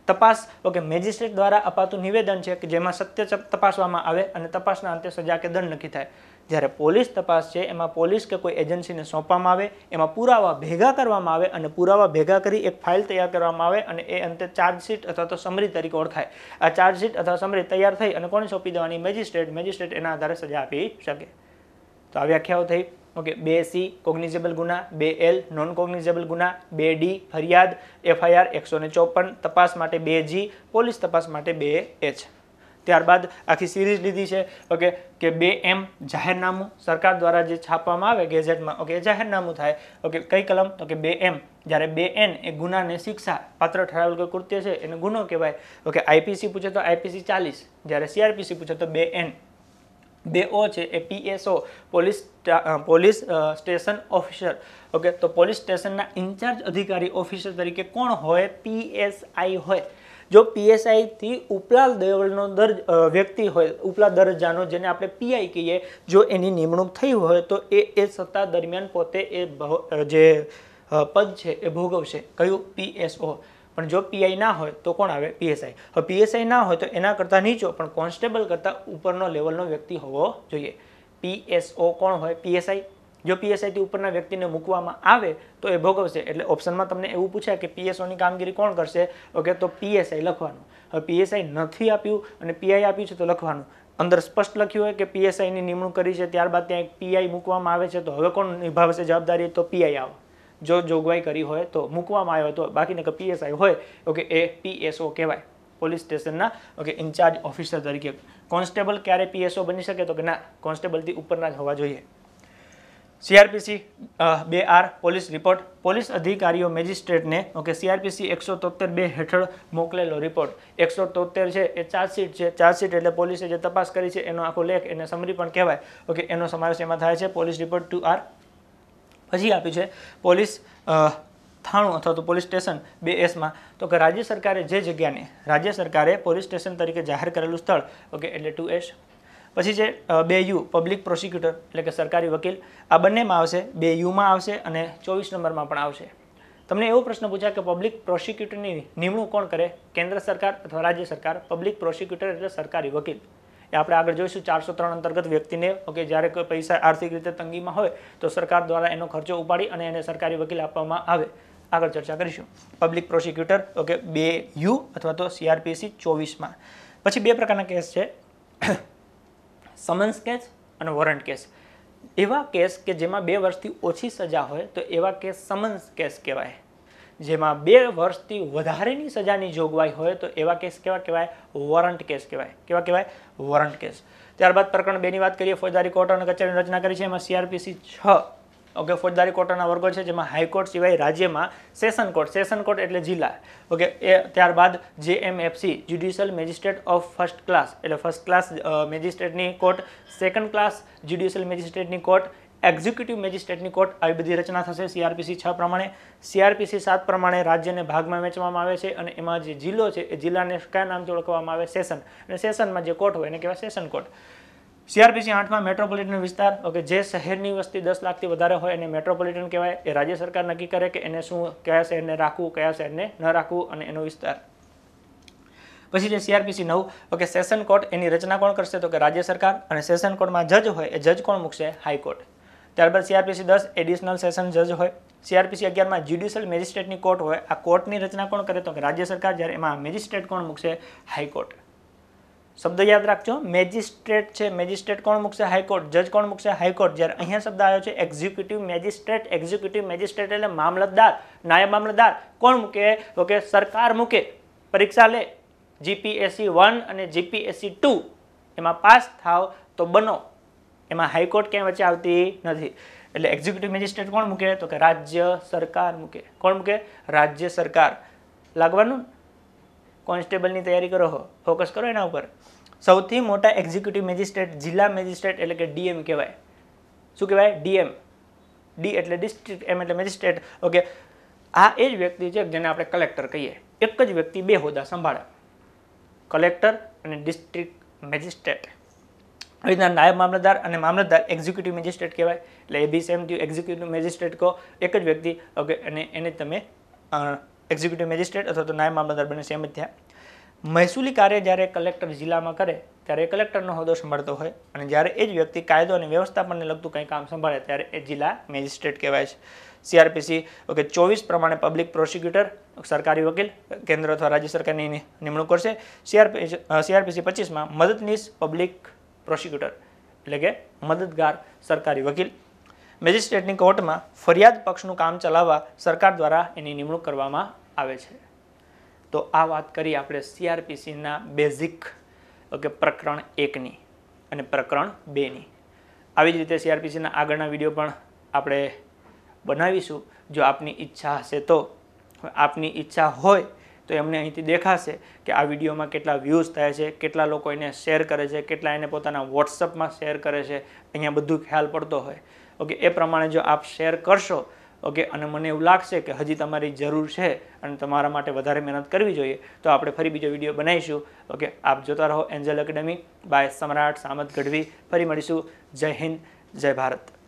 Speaker 1: તપાસ ઓકે મેજિસ્ટ્રેટ દ્વારા અપાતું નિવેદન છે કે જેમાં સત્ય તપાસવામાં આવે અને તપાસના અંતે સજા કે દંડ નક્કી થાય જ્યારે પોલીસ તપાસ છે એમાં પોલીસ કે કોઈ એજન્સીને સોંપવામાં આવે એમાં પુરાવા ભેગા કરવામાં આવે અને પુરાવા ભેગા કરી એક ફાઇલ તૈયાર કરવામાં આવે અને એ અંતે ચાર્જશીટ અથવા તો સમરી તરીકે ઓળખાય આ ચાર્જશીટ અથવા સમરી તૈયાર થઈ અને કોને સોંપી દેવાની મેજિસ્ટ્રેટ મેજિસ્ટ્રેટ એના આધારે સજા આપી શકે તો આ વ્યાખ્યાઓ થઈ ઓકે બે સી કોગ્નિઝેબલ ગુના બે એલ નોન કોગ્નિઝેબલ ગુના બે ડી ફરિયાદ એફઆઈઆર એકસો ને ચોપન તપાસ માટે બે જી પોલીસ તપાસ માટે બે એચ ત્યારબાદ આખી સિરીઝ લીધી છે ઓકે કે બે એમ જાહેરનામું સરકાર દ્વારા જે છાપવામાં આવે ગેઝેટમાં ઓકે જાહેરનામું થાય ઓકે કઈ કલમ તો કે બે એમ જ્યારે બે એન એ ગુનાને શિક્ષા પાત્ર ઠરાવેલ કે કૃત્ય છે એને ગુનો કહેવાય ઓકે આઈપીસી પૂછે તો આઈપીસી ચાલીસ જ્યારે સીઆરપીસી પૂછે તો બે એન બે ઓ છે એ PSO police police station officer okay તો પોલીસ સ્ટેશનના ઇન્ચાર્જ અધિકારી ઓફિસર તરીકે કોણ હોય પીએસઆઈ હોય જો પીએસઆઈથી ઉપલા લેવલનો દર્જ વ્યક્તિ હોય ઉપલા દરજ્જાનો જેને આપણે પીઆઈ કહીએ જો એની નિમણૂક થઈ હોય તો એ એ સત્તા દરમિયાન પોતે એ જે પદ છે એ ભોગવશે કયું પીએસઓ પણ જો પીઆઈ ના હોય તો કોણ આવે પીએસઆઈ હવે પીએસઆઈ ના હોય તો એના કરતાં નીચો પણ કોન્સ્ટેબલ કરતાં ઉપરનો લેવલનો વ્યક્તિ હોવો જોઈએ પીએસઓ કોણ હોય પીએસઆઈ જો પીએસઆઈથી ઉપરના વ્યક્તિને મૂકવામાં આવે તો એ ભોગવશે એટલે ઓપ્શનમાં તમને એવું પૂછાય કે પીએસઓની કામગીરી કોણ કરશે ઓકે તો પીએસઆઈ લખવાનું હવે પીએસઆઈ નથી આપ્યું અને પીઆઈ આપ્યું છે તો લખવાનું અંદર સ્પષ્ટ લખ્યું હોય કે પીએસઆઈની નિમણૂક કરી છે ત્યારબાદ ત્યાં એક પીઆઈ મૂકવામાં આવે છે તો હવે કોણ નિભાવશે જવાબદારી તો પીઆઈ આવે જો જોગવાઈ કરી હોય તો મૂકવામાં આવ્યો હતો બાકીને કે પીએસઆઈ હોય ઓકે એ પીએસઓ કહેવાય પોલીસ સ્ટેશનના ઓકે ઇન્ચાર્જ ઓફિસર તરીકે કોન્સ્ટેબલ ક્યારે પીએસઓ બની શકે તો કે ના કોન્સ્ટેબલથી ઉપરના જ હોવા જોઈએ સીઆરપીસી બે આર પોલીસ રિપોર્ટ પોલીસ અધિકારીઓ મેજિસ્ટ્રેટને ઓકે સીઆરપીસી એકસો તોતેર બે હેઠળ મોકલેલો રિપોર્ટ એકસો તોતેર છે એ ચાર્જશીટ છે ચાર્જશીટ એટલે પોલીસે જે તપાસ કરી છે એનો આખો લેખ એને સમરી પણ કહેવાય ઓકે એનો સમાવેશ એમાં થાય છે પોલીસ રિપોર્ટ ટુ આર હજી આપી છે પોલીસ થાણું અથવા તો પોલીસ સ્ટેશન બે એસમાં તો કે રાજ્ય સરકારે જે જગ્યાને રાજ્ય સરકારે પોલીસ સ્ટેશન તરીકે જાહેર કરેલું સ્થળ ઓકે એટલે ટુ એસ પછી છે બે યુ પબ્લિક પ્રોસિક્યુટર એટલે કે સરકારી વકીલ આ બંનેમાં આવશે બે યુમાં આવશે અને ચોવીસ નંબરમાં પણ આવશે તમને એવો પ્રશ્ન પૂછાય કે પબ્લિક પ્રોસિક્યુટરની નિમણૂક કોણ કરે કેન્દ્ર સરકાર અથવા રાજ્ય સરકાર પબ્લિક પ્રોસિક્યુટર એટલે સરકારી વકીલ એ આપણે આગળ જોઈશું ચારસો ત્રણ અંતર્ગત વ્યક્તિને ઓકે જ્યારે કોઈ પૈસા આર્થિક રીતે તંગીમાં હોય તો સરકાર દ્વારા એનો ખર્ચો ઉપાડી અને એને સરકારી વકીલ આપવામાં આવે આગળ ચર્ચા કરીશું પબ્લિક પ્રોસિક્યુટર ઓકે બે યુ અથવા તો સીઆરપીસી ચોવીસમાં પછી બે પ્રકારના કેસ છે સમન્સ કેસ અને વોરંટ કેસ એવા કેસ કે જેમાં બે વર્ષથી ઓછી સજા હોય તો એવા કેસ સમન્સ કેસ કહેવાય જેમાં બે વર્ષથી વધારેની સજાની જોગવાઈ હોય તો એવા કેસ કેવા કહેવાય વોરંટ કેસ કહેવાય કેવા કહેવાય વોરંટ કેસ ત્યારબાદ પ્રકરણ બેની વાત કરીએ ફોજદારી કોર્ટ અને કચેરીની રચના કરી છે એમાં સીઆરપીસી છ ઓકે ફોજદારી કોર્ટના વર્ગો છે જેમાં હાઈકોર્ટ સિવાય રાજ્યમાં સેશન કોર્ટ સેશન કોર્ટ એટલે જિલ્લા ઓકે એ ત્યારબાદ J M FC judicial magistrate of first class એટલે ફર્સ્ટ ક્લાસ મેજિસ્ટ્રેટની કોર્ટ સેકન્ડ ક્લાસ જ્યુડિશિયલ મેજિસ્ટ્રેટની કોર્ટ એક્ઝિક્યુટિવ મેજિસ્ટ્રેટની કોર્ટ આવી બધી રચના થશે સીઆરપીસી છ પ્રમાણે સીઆરપીસી સાત પ્રમાણે રાજ્યને ભાગમાં વેચવામાં આવે છે અને એમાં જે જિલ્લો છે એ જિલ્લાને કયા નામથી ઓળખવામાં આવે સેશન અને સેશનમાં જે કોર્ટ હોય એને કહેવાય સેશન કોર્ટ સીઆરપીસી આઠમાં મેટ્રોપોલિટન વિસ્તાર ઓકે જે શહેરની વસ્તી દસ લાખથી વધારે હોય એને મેટ્રોપોલિટન કહેવાય એ રાજ્ય સરકાર નક્કી કરે કે એને શું કયા શહેરને રાખવું કયા શહેરને ન રાખવું અને એનો વિસ્તાર પછી જે સીઆરપીસી નવ ઓકે સેશન કોર્ટ એની રચના કોણ કરશે તો કે રાજ્ય સરકાર અને સેશન કોર્ટમાં જજ હોય એ જજ કોણ મૂકશે હાઈકોર્ટ ત્યારબાદ સીઆરપીસી દસ એડિશનલ સેશન જજ હોય સીઆરપીસી અગિયારમાં જ્યુડિશિયલ મેજિસ્ટ્રેટની કોર્ટ હોય આ કોર્ટની રચના કોણ કરે તો કે રાજ્ય સરકાર જ્યારે એમાં મેજિસ્ટ્રેટ કોણ મૂકશે હાઈકોર્ટ શબ્દ યાદ રાખજો મેજિસ્ટ્રેટ છે મેજિસ્ટ્રેટ કોણ મૂકશે હાઈકોર્ટ જજ કોણ મૂકશે હાઈકોર્ટ જ્યારે અહીંયા શબ્દ આવ્યો છે એક્ઝિક્યુટિવ મેજિસ્ટ્રેટ એક્ઝિક્યુટિવ મેજિસ્ટ્રેટ એટલે મામલતદાર નાયબ મામલતદાર કોણ મૂકે તો કે સરકાર મૂકે પરીક્ષા લે જીપીએસસી વન અને જીપીએસસી ટુ એમાં પાસ થાવ તો બનો એમાં હાઈકોર્ટ ક્યાંય વચ્ચે આવતી નથી એટલે એક્ઝિક્યુટિવ મેજિસ્ટ્રેટ કોણ મૂકે તો કે રાજ્ય સરકાર મૂકે કોણ મૂકે રાજ્ય સરકાર લાગવાનું કોન્સ્ટેબલની તૈયારી કરો ફોકસ કરો એના ઉપર સૌથી મોટા એક્ઝિક્યુટિવ મેજિસ્ટ્રેટ જિલ્લા મેજિસ્ટ્રેટ એટલે કે ડીએમ કહેવાય શું કહેવાય ડીએમ ડી એટલે ડિસ્ટ્રિક્ટ એમ એટલે મેજિસ્ટ્રેટ ઓકે આ એ જ વ્યક્તિ છે જેને આપણે કલેક્ટર કહીએ એક જ વ્યક્તિ બે હોદ્દા સંભાળે કલેક્ટર અને ડિસ્ટ્રિક્ટ મેજિસ્ટ્રેટ આવી રીતના નાયબ મામલતદાર અને મામલતદાર એક્ઝિક્યુટિવ મેજિસ્ટ્રેટ કહેવાય એટલે A B same to executive magistrate કહો એક જ વ્યક્તિ ઓકે અને એને તમે એક્ઝિક્યુટિવ મેજિસ્ટ્રેટ અથવા તો નાયબ મામલતદાર બને સેમ જ થયા મહેસૂલી કાર્ય જ્યારે કલેક્ટર જિલ્લામાં કરે ત્યારે કલેક્ટરનો હોદ્દો સંભાળતો હોય અને જ્યારે એ જ વ્યક્તિ કાયદો અને વ્યવસ્થાપનને લગતું કંઈ કામ સંભાળે ત્યારે એ જિલ્લા મેજિસ્ટ્રેટ કહેવાય છે સીઆરપીસી ઓકે ચોવીસ પ્રમાણે પબ્લિક પ્રોસિક્યુટર સરકારી વકીલ કેન્દ્ર અથવા રાજ્ય સરકારની નિમણૂક કરશે સીઆરપી સીઆરપીસી પચીસમાં મદદનીશ પબ્લિક પ્રોસિક્યુટર એટલે કે મદદગાર સરકારી વકીલ મેજિસ્ટ્રેટની કોર્ટમાં ફરિયાદ પક્ષનું કામ ચલાવવા સરકાર દ્વારા એની નિમણૂક કરવામાં આવે છે તો આ વાત કરી આપણે સીઆરપીસીના બેઝિક ઓકે પ્રકરણ એકની અને પ્રકરણ બેની આવી જ રીતે સીઆરપીસીના આગળના વિડીયો પણ આપણે બનાવીશું જો આપની ઈચ્છા હશે તો આપની ઈચ્છા હોય તો એમને અહીંથી દેખાશે કે આ વિડીયોમાં કેટલા વ્યૂઝ થાય છે કેટલા લોકો એને શેર કરે છે કેટલા એને પોતાના વોટ્સઅપમાં શેર કરે છે અહીંયા બધું ખ્યાલ પડતો હોય ઓકે એ પ્રમાણે જો આપ શેર કરશો ઓકે અને મને એવું લાગશે કે હજી તમારી જરૂર છે અને તમારા માટે વધારે મહેનત કરવી જોઈએ તો આપણે ફરી બીજો વિડીયો બનાવીશું ઓકે આપ જોતા રહો એન્જલ એકેડમી બાય સમ્રાટ સામત ગઢવી ફરી મળીશું જય હિન્દ જય ભારત